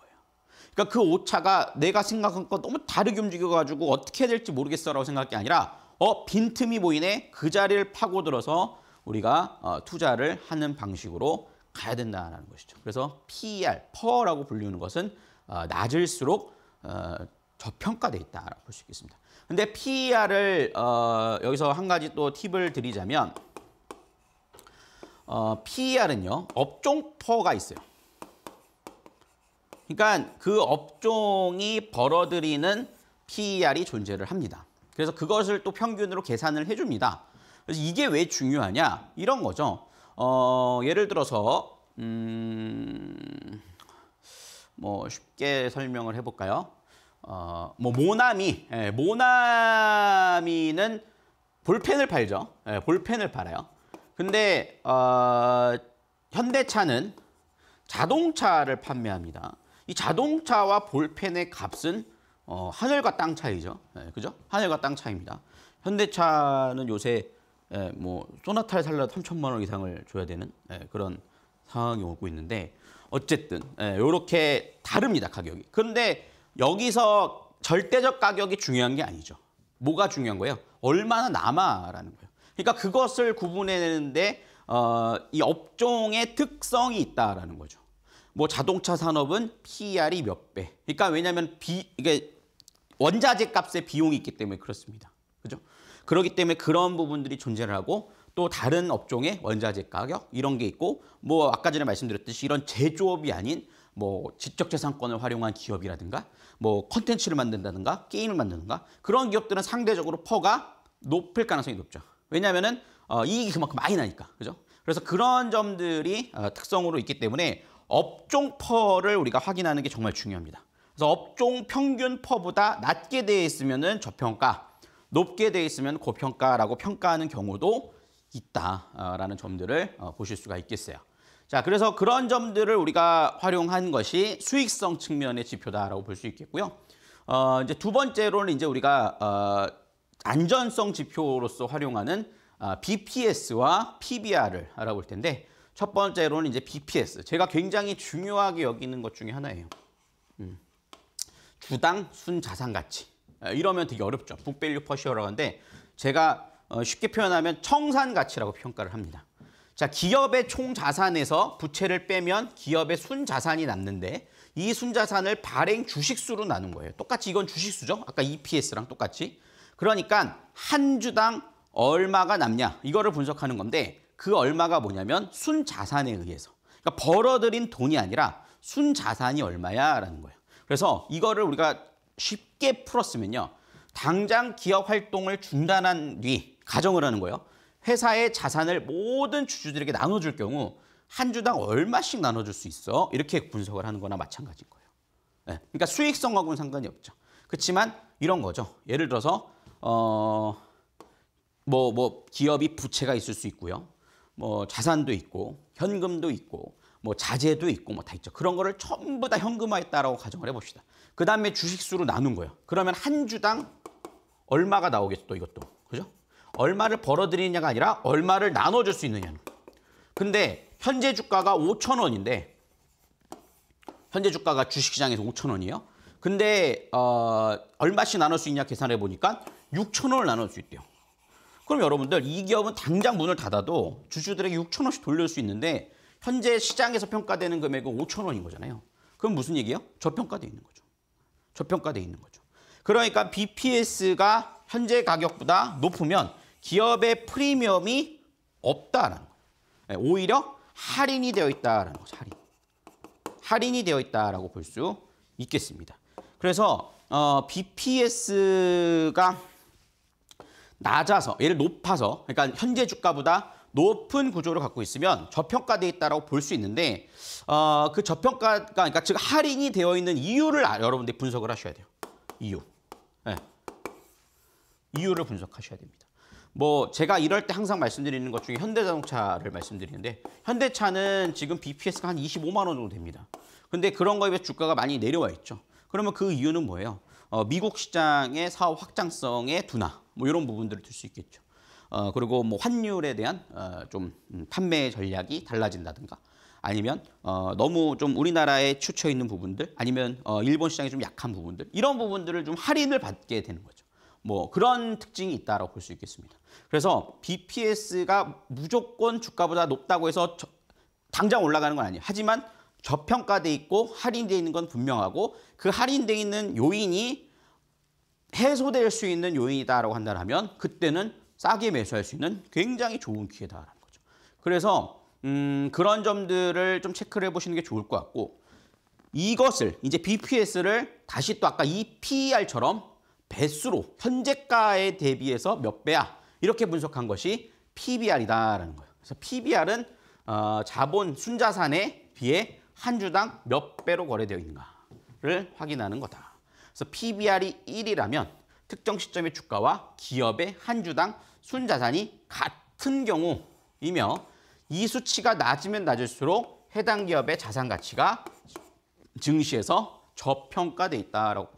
그러니까 그 오차가 내가 생각한 거 너무 다르게 움직여가지고 어떻게 해야 될지 모르겠어라고 생각한 게 아니라 어 빈틈이 보이네 그 자리를 파고들어서 우리가 어, 투자를 하는 방식으로 가야 된다라는 것이죠. 그래서 PER, PER라고 불리는 것은 어, 낮을수록 어, 저평가돼 있다라고 볼 수 있겠습니다. 근데 PER을 어, 여기서 한 가지 또 팁을 드리자면 어, PER은요 업종 퍼가 있어요. 그러니까 그 업종이 벌어들이는 PER이 존재를 합니다. 그래서 그것을 또 평균으로 계산을 해줍니다. 그래서 이게 왜 중요하냐 이런 거죠. 어, 예를 들어서 음, 뭐 쉽게 설명을 해볼까요? 어, 뭐 모나미, 예, 모나미는 볼펜을 팔죠. 예, 볼펜을 팔아요. 근데 어, 현대차는 자동차를 판매합니다. 이 자동차와 볼펜의 값은 어, 하늘과 땅 차이죠. 네, 그죠? 하늘과 땅 차이입니다. 현대차는 요새 예, 뭐 소나타를 살려도 3천만 원 이상을 줘야 되는 예, 그런 상황이 오고 있는데 어쨌든 예, 이렇게 다릅니다 가격이. 그런데 여기서 절대적 가격이 중요한 게 아니죠. 뭐가 중요한 거예요? 얼마나 남아라는 거예요. 그러니까 그것을 구분해내는데 어, 이 업종의 특성이 있다라는 거죠. 뭐 자동차 산업은 PER이 몇 배. 그러니까 왜냐하면 비, 이게 원자재 값의 비용이 있기 때문에 그렇습니다. 그죠? 그렇기 때문에 그런 부분들이 존재를 하고 또 다른 업종의 원자재 가격 이런 게 있고 뭐 아까 전에 말씀드렸듯이 이런 제조업이 아닌 뭐 지적재산권을 활용한 기업이라든가 뭐 컨텐츠를 만든다든가 게임을 만드는가 그런 기업들은 상대적으로 퍼가 높을 가능성이 높죠. 왜냐하면은 어, 이익이 그만큼 많이 나니까 그죠? 그래서 그런 점들이 어, 특성으로 있기 때문에 업종퍼를 우리가 확인하는 게 정말 중요합니다. 그래서 업종 평균 퍼보다 낮게 되어 있으면 은 저평가, 높게 되어 있으면 고평가라고 평가하는 경우도 있다라는 점들을 어, 보실 수가 있겠어요. 자, 그래서 그런 점들을 우리가 활용한 것이 수익성 측면의 지표다라고 볼 수 있겠고요. 어, 이제 두 번째로는 이제 우리가 어, 안전성 지표로서 활용하는 어, BPS와 PBR을 알아볼 텐데 첫 번째로는 이제 BPS. 제가 굉장히 중요하게 여기는 것 중에 하나예요. 음. 주당 순자산 가치. 아, 이러면 되게 어렵죠. 북밸류 퍼시어라고 하는데 제가 어, 쉽게 표현하면 청산 가치라고 평가를 합니다. 자, 기업의 총 자산에서 부채를 빼면 기업의 순자산이 남는데 이 순자산을 발행 주식수로 나눈 거예요. 똑같이 이건 주식수죠. 아까 EPS랑 똑같이. 그러니까 한 주당 얼마가 남냐 이거를 분석하는 건데 그 얼마가 뭐냐면 순자산에 의해서. 그러니까 벌어들인 돈이 아니라 순자산이 얼마야라는 거예요. 그래서 이거를 우리가 쉽게 풀었으면요. 당장 기업 활동을 중단한 뒤 가정을 하는 거예요. 회사의 자산을 모든 주주들에게 나눠줄 경우 한 주당 얼마씩 나눠줄 수 있어? 이렇게 분석을 하는 거나 마찬가지인 거예요. 네. 그러니까 수익성하고는 상관이 없죠. 그렇지만 이런 거죠. 예를 들어서 어, 뭐, 뭐 기업이 부채가 있을 수 있고요. 뭐 자산도 있고 현금도 있고 뭐 자재도 있고 뭐 다 있죠. 그런 거를 전부 다 현금화했다라고 가정을 해봅시다. 그 다음에 주식수로 나눈 거예요. 그러면 한 주당 얼마가 나오겠죠, 또 이것도. 그죠? 얼마를 벌어들이느냐가 아니라 얼마를 나눠줄 수 있느냐는. 근데 현재 주가가 5천 원인데 현재 주가가 주식시장에서 5천 원이에요. 근데 어, 얼마씩 나눌 수 있냐 계산해 보니까 6천 원을 나눌 수 있대요. 그럼 여러분들 이 기업은 당장 문을 닫아도 주주들에게 6천 원씩 돌릴 수 있는데 현재 시장에서 평가되는 금액은 5천 원인 거잖아요. 그럼 무슨 얘기예요? 저평가되어 있는 거죠. 저평가되어 있는 거죠. 그러니까 BPS가 현재 가격보다 높으면 기업의 프리미엄이 없다라는 거예요. 예, 오히려 할인이 되어 있다라는 거죠. 할인. 할인이 되어 있다라고 볼 수 있겠습니다. 그래서 어, BPS가 낮아서, 얘를 높아서, 그러니까 현재 주가보다 높은 구조를 갖고 있으면 저평가돼 있다라고 볼 수 있는데 어, 그 저평가가 그러니까 즉 할인이 되어 있는 이유를 아, 여러분들이 분석을 하셔야 돼요. 이유. 네. 이유를 분석하셔야 됩니다. 뭐 제가 이럴 때 항상 말씀드리는 것 중에 현대자동차를 말씀드리는데 현대차는 지금 BPS가 한 25만 원 정도 됩니다. 근데 그런 거에 비해 주가가 많이 내려와 있죠. 그러면 그 이유는 뭐예요? 어, 미국 시장의 사업 확장성의 둔화. 뭐 이런 부분들을 들 수 있겠죠. 어, 그리고 뭐 환율에 대한 어, 좀 음, 판매 전략이 달라진다든가 아니면 어, 너무 좀 우리나라에 추쳐 있는 부분들 아니면 어, 일본 시장이 좀 약한 부분들 이런 부분들을 좀 할인을 받게 되는 거죠. 뭐 그런 특징이 있다고볼 수 있겠습니다. 그래서 BPS가 무조건 주가보다 높다고 해서 저, 당장 올라가는 건 아니에요. 하지만 저평가돼 있고 할인돼 있는 건 분명하고 그 할인돼 있는 요인이 해소될 수 있는 요인이다라고 한다면 그때는 싸게 매수할 수 있는 굉장히 좋은 기회다라는 거죠. 그래서 음, 그런 점들을 좀 체크를 해보시는 게 좋을 것 같고 이것을 이제 BPS를 다시 또 아까 EPR처럼 배수로 현재가에 대비해서 몇 배야 이렇게 분석한 것이 PBR이다라는 거예요. 그래서 PBR은 어, 자본 순자산에 비해 한 주당 몇 배로 거래되어 있는가를 확인하는 거다. 그래서 PBR이 1이라면 특정 시점의 주가와 기업의 한 주당 순자산이 같은 경우이며 이 수치가 낮으면 낮을수록 해당 기업의 자산 가치가 증시에서 저평가돼 있다라고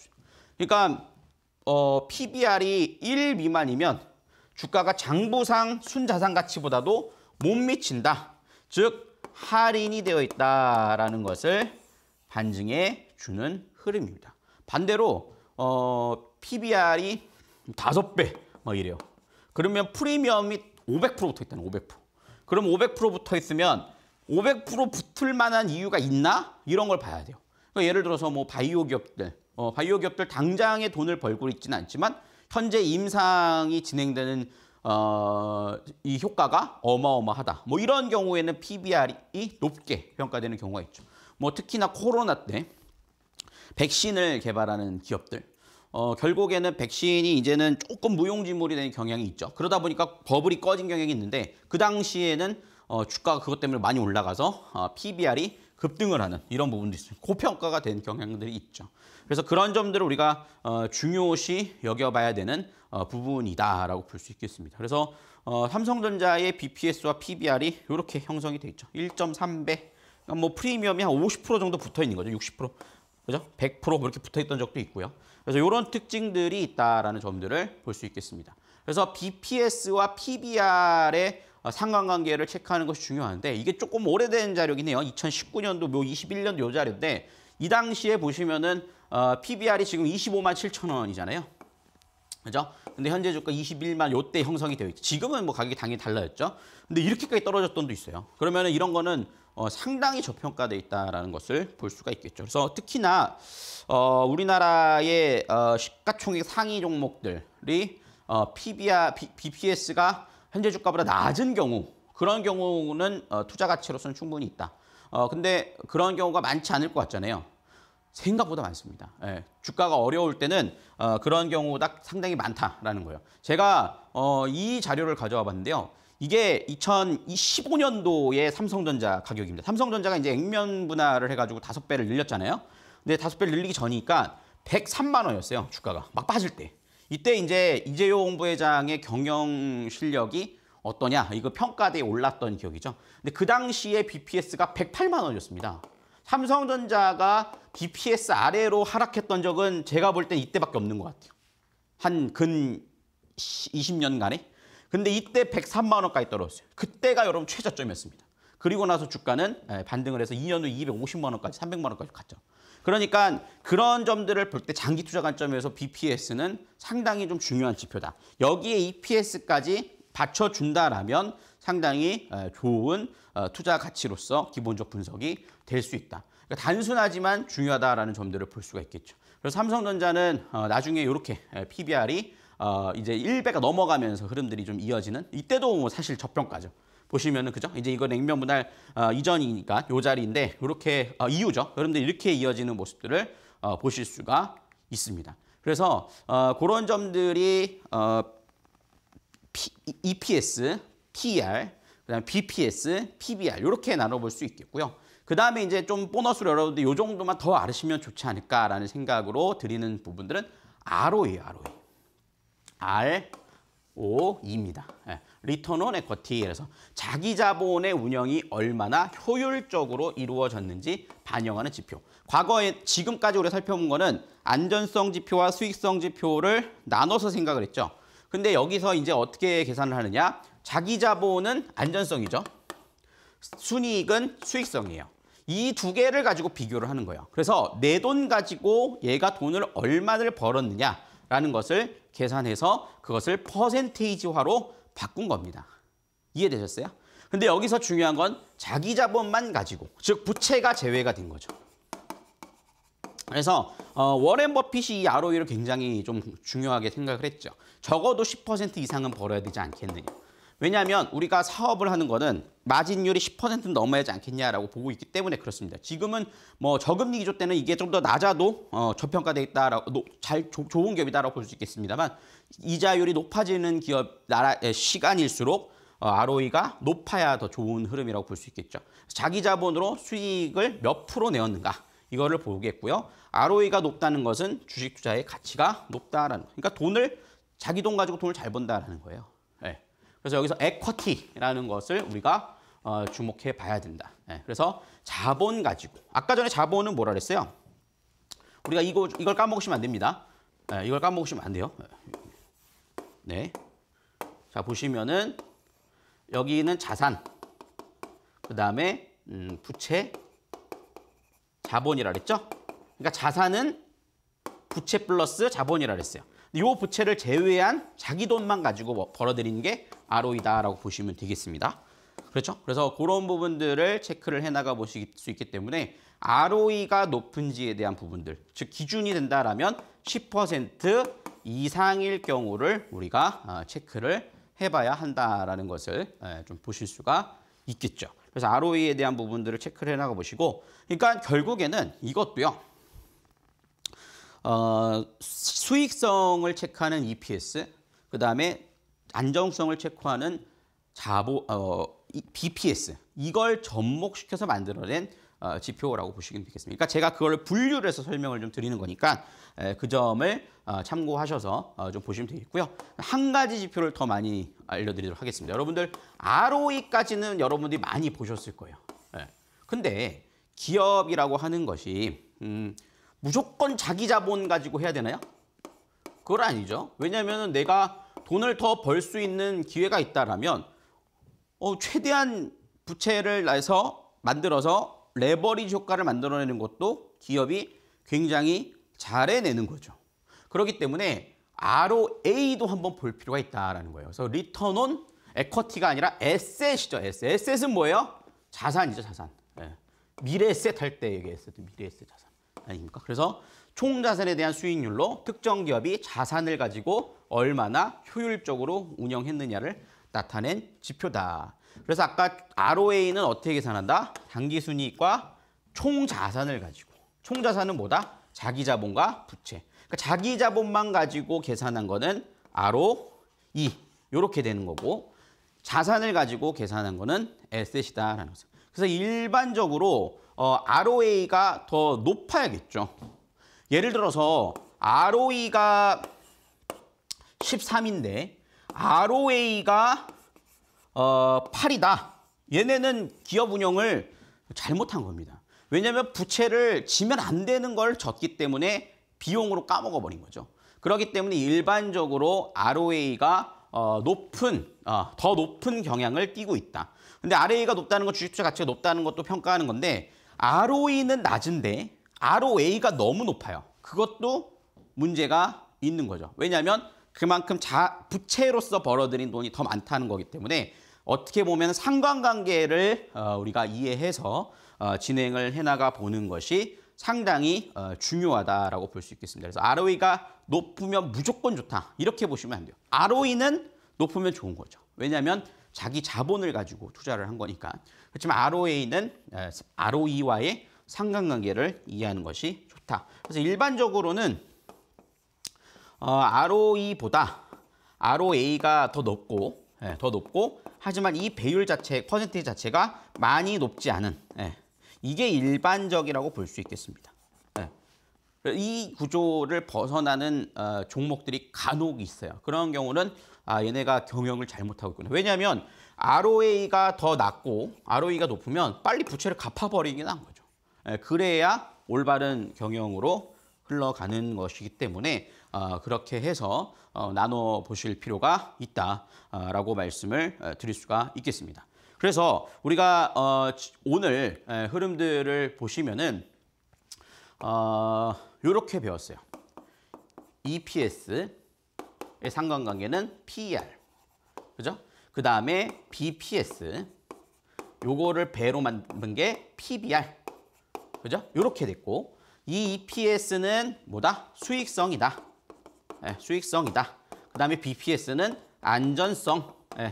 그러니까 어, PBR이 1 미만이면 주가가 장부상 순자산 가치보다도 못 미친다. 즉 할인이 되어 있다라는 것을 반증해 주는 흐름입니다. 반대로 어, PBR이 다섯 배막 이래요. 그러면 프리미엄이 500% 붙어 있다는 500%. 그럼 500% 붙어 있으면 500% 붙을 만한 이유가 있나? 이런 걸 봐야 돼요. 그러니까 예를 들어서 뭐 바이오 기업들, 어, 바이오 기업들 당장에 돈을 벌고 있지는 않지만 현재 임상이 진행되는 어, 이 효과가 어마어마하다. 뭐 이런 경우에는 PBR이 높게 평가되는 경우가 있죠. 뭐 특히나 코로나 때 백신을 개발하는 기업들. 어, 결국에는 백신이 이제는 조금 무용지물이 되는 경향이 있죠. 그러다 보니까 버블이 꺼진 경향이 있는데 그 당시에는 어, 주가가 그것 때문에 많이 올라가서 어, PBR이 급등을 하는 이런 부분도 있습니다. 고평가가 된 경향들이 있죠. 그래서 그런 점들을 우리가 어, 중요시 여겨봐야 되는 어, 부분이다라고 볼 수 있겠습니다. 그래서 어, 삼성전자의 BPS와 PBR이 이렇게 형성이 돼 있죠. 1.3배. 그러니까 뭐 프리미엄이 한 50% 정도 붙어 있는 거죠. 60%. 그죠? 100% 뭐 이렇게 붙어있던 적도 있고요. 그래서 이런 특징들이 있다라는 점들을 볼 수 있겠습니다. 그래서 BPS와 PBR의 어, 상관관계를 체크하는 것이 중요한데 이게 조금 오래된 자료긴 해요. 2019년도, 뭐 21년도 요 자료인데 이 당시에 보시면은 어, PBR이 지금 25만 7천 원이잖아요. 그죠? 근데 현재 주가 21만 요때 형성이 되어 있죠. 지금은 뭐 가격이 당연히 달라졌죠. 근데 이렇게까지 떨어졌던 도 있어요. 그러면은 이런 거는 어, 상당히 저평가돼 있다라는 것을 볼 수가 있겠죠. 그래서 특히나 어, 우리나라의 어, 시가총액 상위 종목들이 어, PBR, B, p s 가 현재 주가보다 낮은 경우 그런 경우는 어, 투자 가치로서는 충분히 있다. 어, 근데 그런 경우가 많지 않을 것 같잖아요. 생각보다 많습니다. 예, 주가가 어려울 때는 어, 그런 경우가 상당히 많다라는 거예요. 제가 어, 이 자료를 가져와 봤는데요. 이게 2015년도의 삼성전자 가격입니다. 삼성전자가 이제 액면 분할을 해가지고 다섯 배를 늘렸잖아요. 근데 다섯 배를 늘리기 전이니까 103만 원이었어요. 주가가 막 빠질 때. 이때 이제 이재용 부회장의 경영 실력이 어떠냐 이거 평가대에 올랐던 기억이죠. 근데 그 당시에 BPS가 108만 원이었습니다. 삼성전자가 BPS 아래로 하락했던 적은 제가 볼 땐 이때밖에 없는 것 같아요. 한 근 20년간에 근데 이때 103만 원까지 떨어졌어요. 그때가 여러분 최저점이었습니다. 그리고 나서 주가는 예, 반등을 해서 2년 후 250만 원까지 300만 원까지 갔죠. 그러니까 그런 점들을 볼 때 장기 투자 관점에서 BPS는 상당히 좀 중요한 지표다. 여기에 EPS까지 받쳐준다라면 상당히 예, 좋은 어, 투자 가치로서 기본적 분석이 될 수 있다. 그러니까 단순하지만 중요하다라는 점들을 볼 수가 있겠죠. 그래서 삼성전자는 어, 나중에 이렇게 예, PBR이 어, 이제 1배가 넘어가면서 흐름들이 좀 이어지는 이때도 뭐 사실 저평가죠. 보시면은 그죠? 이제 이거 냉면 분할 어, 이전이니까 요 자리인데 이렇게 어, 이유죠. 여러분들 이렇게 이어지는 모습들을 어, 보실 수가 있습니다. 그래서 어, 그런 점들이 어, P, EPS, PR, e 그다음 BPS, PBR 이렇게 나눠볼 수 있겠고요. 그 다음에 이제 좀 보너스로 여러분들 이 정도만 더아으시면 좋지 않을까라는 생각으로 드리는 부분들은 ROE, ROE. R O E입니다. 예, 리턴 온 에쿼티 그래서 자기 자본의 운영이 얼마나 효율적으로 이루어졌는지 반영하는 지표. 과거에 지금까지 우리가 살펴본 거는 안전성 지표와 수익성 지표를 나눠서 생각을 했죠. 근데 여기서 이제 어떻게 계산을 하느냐? 자기 자본은 안전성이죠. 순이익은 수익성이에요. 이 두 개를 가지고 비교를 하는 거예요. 그래서 내 돈 가지고 얘가 돈을 얼마를 벌었느냐라는 것을 계산해서 그것을 퍼센테이지화로 바꾼 겁니다. 이해되셨어요? 근데 여기서 중요한 건 자기 자본만 가지고 즉 부채가 제외가 된 거죠. 그래서 어, 워렌 버핏이 이 ROE를 굉장히 좀 중요하게 생각을 했죠. 적어도 10% 이상은 벌어야 되지 않겠느냐. 왜냐하면 우리가 사업을 하는 거는 마진율이 10% 넘어야 지 않겠냐라고 보고 있기 때문에 그렇습니다. 지금은 뭐 저금리 기조 때는 이게 좀 더 낮아도 어, 저평가돼 있다라고 잘 조, 좋은 기업이다라고 볼 수 있겠습니다만 이자율이 높아지는 기업 나라 시간일수록 어, ROE가 높아야 더 좋은 흐름이라고 볼 수 있겠죠. 자기 자본으로 수익을 몇 프로 내었는가 이거를 보겠고요. ROE가 높다는 것은 주식 투자의 가치가 높다라는 거. 그러니까 돈을 자기 돈 가지고 돈을 잘 번다라는 거예요. 그래서 여기서 에쿼티라는 것을 우리가 어, 주목해 봐야 된다. 네, 그래서 자본 가지고 아까 전에 자본은 뭐라 그랬어요? 우리가 이거 이걸 까먹으시면 안 됩니다. 네, 이걸 까먹으시면 안 돼요. 예. 네. 자 보시면은 여기는 자산, 그 다음에 음, 부채, 자본이라 그랬죠? 그러니까 자산은 부채 플러스 자본이라 그랬어요. 이 부채를 제외한 자기 돈만 가지고 뭐 벌어들이는 게 아로이다라고 보시면 되겠습니다. 그렇죠? 그래서 그런 부분들을 체크를 해나가 보실 수 있기 때문에 ROE가 높은지에 대한 부분들, 즉 기준이 된다라면 10% 이상일 경우를 우리가 아, 체크를 해봐야 한다라는 것을 예, 좀 보실 수가 있겠죠. 그래서 ROE에 대한 부분들을 체크를 해나가 보시고, 그러니까 결국에는 이것도요. 어, 수익성을 체크하는 EPS, 그 다음에 안정성을 체크하는 자보 어, BPS 이걸 접목시켜서 만들어낸 어, 지표라고 보시면 되겠습니다. 그러니까 제가 그걸 분류를 해서 설명을 좀 드리는 거니까 에, 그 점을 어, 참고하셔서 어, 좀 보시면 되겠고요. 한 가지 지표를 더 많이 알려드리도록 하겠습니다. 여러분들 ROE까지는 여러분들이 많이 보셨을 거예요. 예. 근데 기업이라고 하는 것이 음, 무조건 자기 자본 가지고 해야 되나요? 그건 아니죠. 왜냐하면 내가 돈을 더 벌 수 있는 기회가 있다라면 어, 최대한 부채를 내서 만들어서 레버리지 효과를 만들어내는 것도 기업이 굉장히 잘해내는 거죠. 그렇기 때문에 ROA도 한번 볼 필요가 있다라는 거예요. 그래서 리턴 온 에쿼티가 아니라 에셋이죠. 에셋. 에셋은 뭐예요? 자산이죠, 자산. 네. 미래에셋 할 때 얘기했어요. 미래에셋 자산. 아닙니까? 그래서 총자산에 대한 수익률로 특정 기업이 자산을 가지고 얼마나 효율적으로 운영했느냐를 나타낸 지표다. 그래서 아까 ROA는 어떻게 계산한다? 단기순이익과 총자산을 가지고. 총자산은 뭐다? 자기 자본과 부채. 그러니까 자기 자본만 가지고 계산한 거는 ROE. 이렇게 되는 거고 자산을 가지고 계산한 거는 에셋이다라는 거죠. 그래서 일반적으로 어, ROA가 더 높아야겠죠. 예를 들어서 ROE가 13인데 ROA가 어, 8이다. 얘네는 기업 운영을 잘못한 겁니다. 왜냐하면 부채를 지면 안 되는 걸 졌기 때문에 비용으로 까먹어버린 거죠. 그렇기 때문에 일반적으로 ROA가 어, 높은, 어, 더 높은 경향을 띄고 있다. 근데 ROA가 높다는 건 주식투자 가치가 높다는 것도 평가하는 건데 ROE는 낮은데 ROA가 너무 높아요. 그것도 문제가 있는 거죠. 왜냐하면 그만큼 자, 부채로서 벌어들인 돈이 더 많다는 거기 때문에 어떻게 보면 상관관계를 어, 우리가 이해해서 어, 진행을 해나가 보는 것이 상당히 어, 중요하다라고 볼 수 있겠습니다. 그래서 ROE가 높으면 무조건 좋다. 이렇게 보시면 안 돼요. ROE는 높으면 좋은 거죠. 왜냐하면 자기 자본을 가지고 투자를 한 거니까. 그렇지만 ROA는 ROE와의 상관관계를 이해하는 것이 좋다. 그래서 일반적으로는 어, ROE보다 ROA가 더 높고 예, 더 높고 하지만 이 배율 자체, 퍼센테지 자체가 많이 높지 않은 예, 이게 일반적이라고 볼 수 있겠습니다. 예, 이 구조를 벗어나는 어, 종목들이 간혹 있어요. 그런 경우는 아, 얘네가 경영을 잘못하고 있구나. 왜냐하면 ROA가 더 낮고 ROE가 높으면 빨리 부채를 갚아버리긴 한 거예요. 예, 그래야 올바른 경영으로 흘러가는 것이기 때문에 아, 그렇게 해서 어, 나눠 보실 필요가 있다라고 아, 말씀을 어, 드릴 수가 있겠습니다. 그래서 우리가 어, 오늘 예, 흐름들을 보시면은 이렇게 배웠어요. EPS의 상관관계는 PER, 그죠? 그 다음에 BPS, 요거를 배로 만든 게 PBR, 그죠? 이렇게 됐고 이 EPS는 뭐다? 수익성이다. 예, 수익성이다. 그 다음에 BPS는 안전성. 예.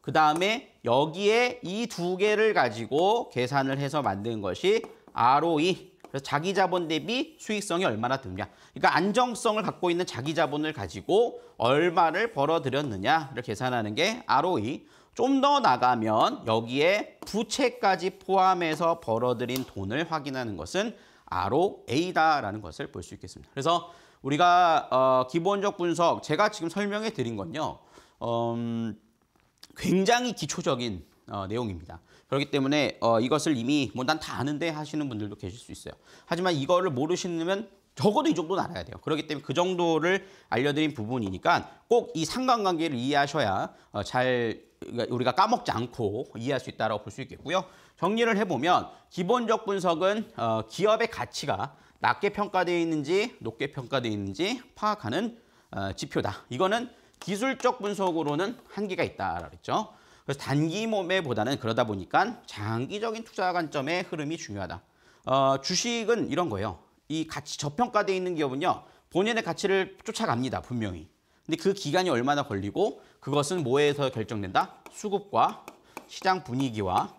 그 다음에 여기에 이 두 개를 가지고 계산을 해서 만든 것이 ROE. 그래서 자기 자본 대비 수익성이 얼마나 드냐. 그러니까 안정성을 갖고 있는 자기 자본을 가지고 얼마를 벌어들였느냐를 계산하는 게 ROE. 좀더 나가면 여기에 부채까지 포함해서 벌어들인 돈을 확인하는 것은 R로 A다라는 것을 볼 수 있겠습니다. 그래서 우리가 어, 기본적 분석, 제가 지금 설명해 드린 건요. 음, 굉장히 기초적인 어, 내용입니다. 그렇기 때문에 어, 이것을 이미 뭐 난 다 아는데 하시는 분들도 계실 수 있어요. 하지만 이거를 모르시면 적어도 이 정도는 알아야 돼요. 그렇기 때문에 그 정도를 알려드린 부분이니까 꼭 이 상관관계를 이해하셔야 어, 잘 그러니까 우리가 까먹지 않고 이해할 수 있다고 볼 수 있겠고요. 정리를 해보면 기본적 분석은 어, 기업의 가치가 낮게 평가되어 있는지 높게 평가되어 있는지 파악하는 어, 지표다. 이거는 기술적 분석으로는 한계가 있다라고 했죠. 그래서 단기 몸 매보다는 그러다 보니까 장기적인 투자 관점의 흐름이 중요하다. 어, 주식은 이런 거예요. 이 가치 저평가되어 있는 기업은요. 본연의 가치를 쫓아갑니다. 분명히. 근데 그 기간이 얼마나 걸리고 그것은 뭐에서 결정된다? 수급과 시장 분위기와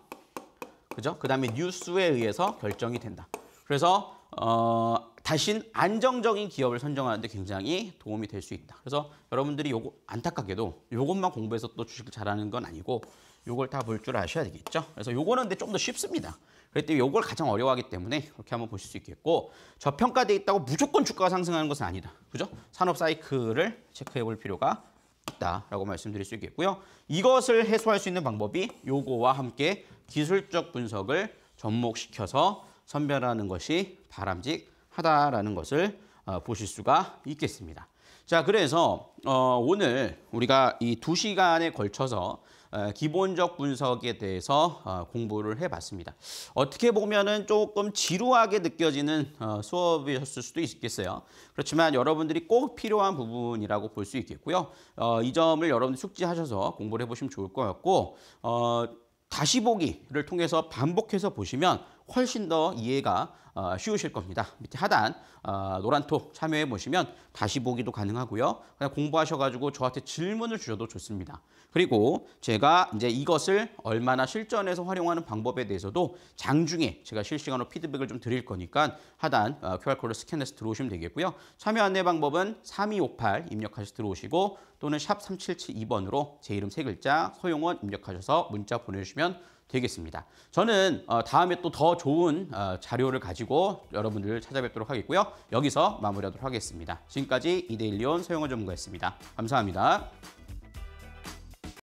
그죠? 그다음에 뉴스에 의해서 결정이 된다. 그래서 어 다신 안정적인 기업을 선정하는데 굉장히 도움이 될 수 있다. 그래서 여러분들이 요거 안타깝게도 요것만 공부해서 또 주식을 잘하는 건 아니고 요걸 다 볼 줄 아셔야 되겠죠. 그래서 요거는 근데 좀 더 쉽습니다. 그랬더니 요걸 가장 어려워하기 때문에 그렇게 한번 보실 수 있겠고 저평가돼 있다고 무조건 주가가 상승하는 것은 아니다. 그죠? 산업 사이클을 체크해 볼 필요가 있다라고 말씀드릴 수 있겠고요. 이것을 해소할 수 있는 방법이 요거와 함께 기술적 분석을 접목시켜서 선별하는 것이 바람직하다라는 것을 어, 보실 수가 있겠습니다. 자, 그래서 어, 오늘 우리가 이 두시간에 걸쳐서 기본적 분석에 대해서 어, 공부를 해봤습니다. 어떻게 보면은 조금 지루하게 느껴지는 어, 수업이었을 수도 있겠어요. 그렇지만 여러분들이 꼭 필요한 부분이라고 볼 수 있겠고요. 어, 이 점을 여러분 숙지하셔서 공부를 해보시면 좋을 것 같고 다시 보기를 통해서 반복해서 보시면 훨씬 더 이해가 어, 쉬우실 겁니다. 밑에 하단 어, 노란톡 참여해 보시면 다시 보기도 가능하고요. 그냥 공부하셔가지고 저한테 질문을 주셔도 좋습니다. 그리고 제가 이제 이것을 얼마나 실전에서 활용하는 방법에 대해서도 장중에 제가 실시간으로 피드백을 좀 드릴 거니까 하단 어, q r 코드 스캔해서 들어오시면 되겠고요. 참여 안내 방법은 3258 입력하셔서 들어오시고 또는 샵 3772번으로 제 이름 세 글자 서용원 입력하셔서 문자 보내주시면 되겠습니다. 저는 어, 다음에 또 더 좋은 어, 자료를 가지고 여러분들을 찾아뵙도록 하겠고요. 여기서 마무리하도록 하겠습니다. 지금까지 이데일리온 서영호 전문가였습니다. 감사합니다.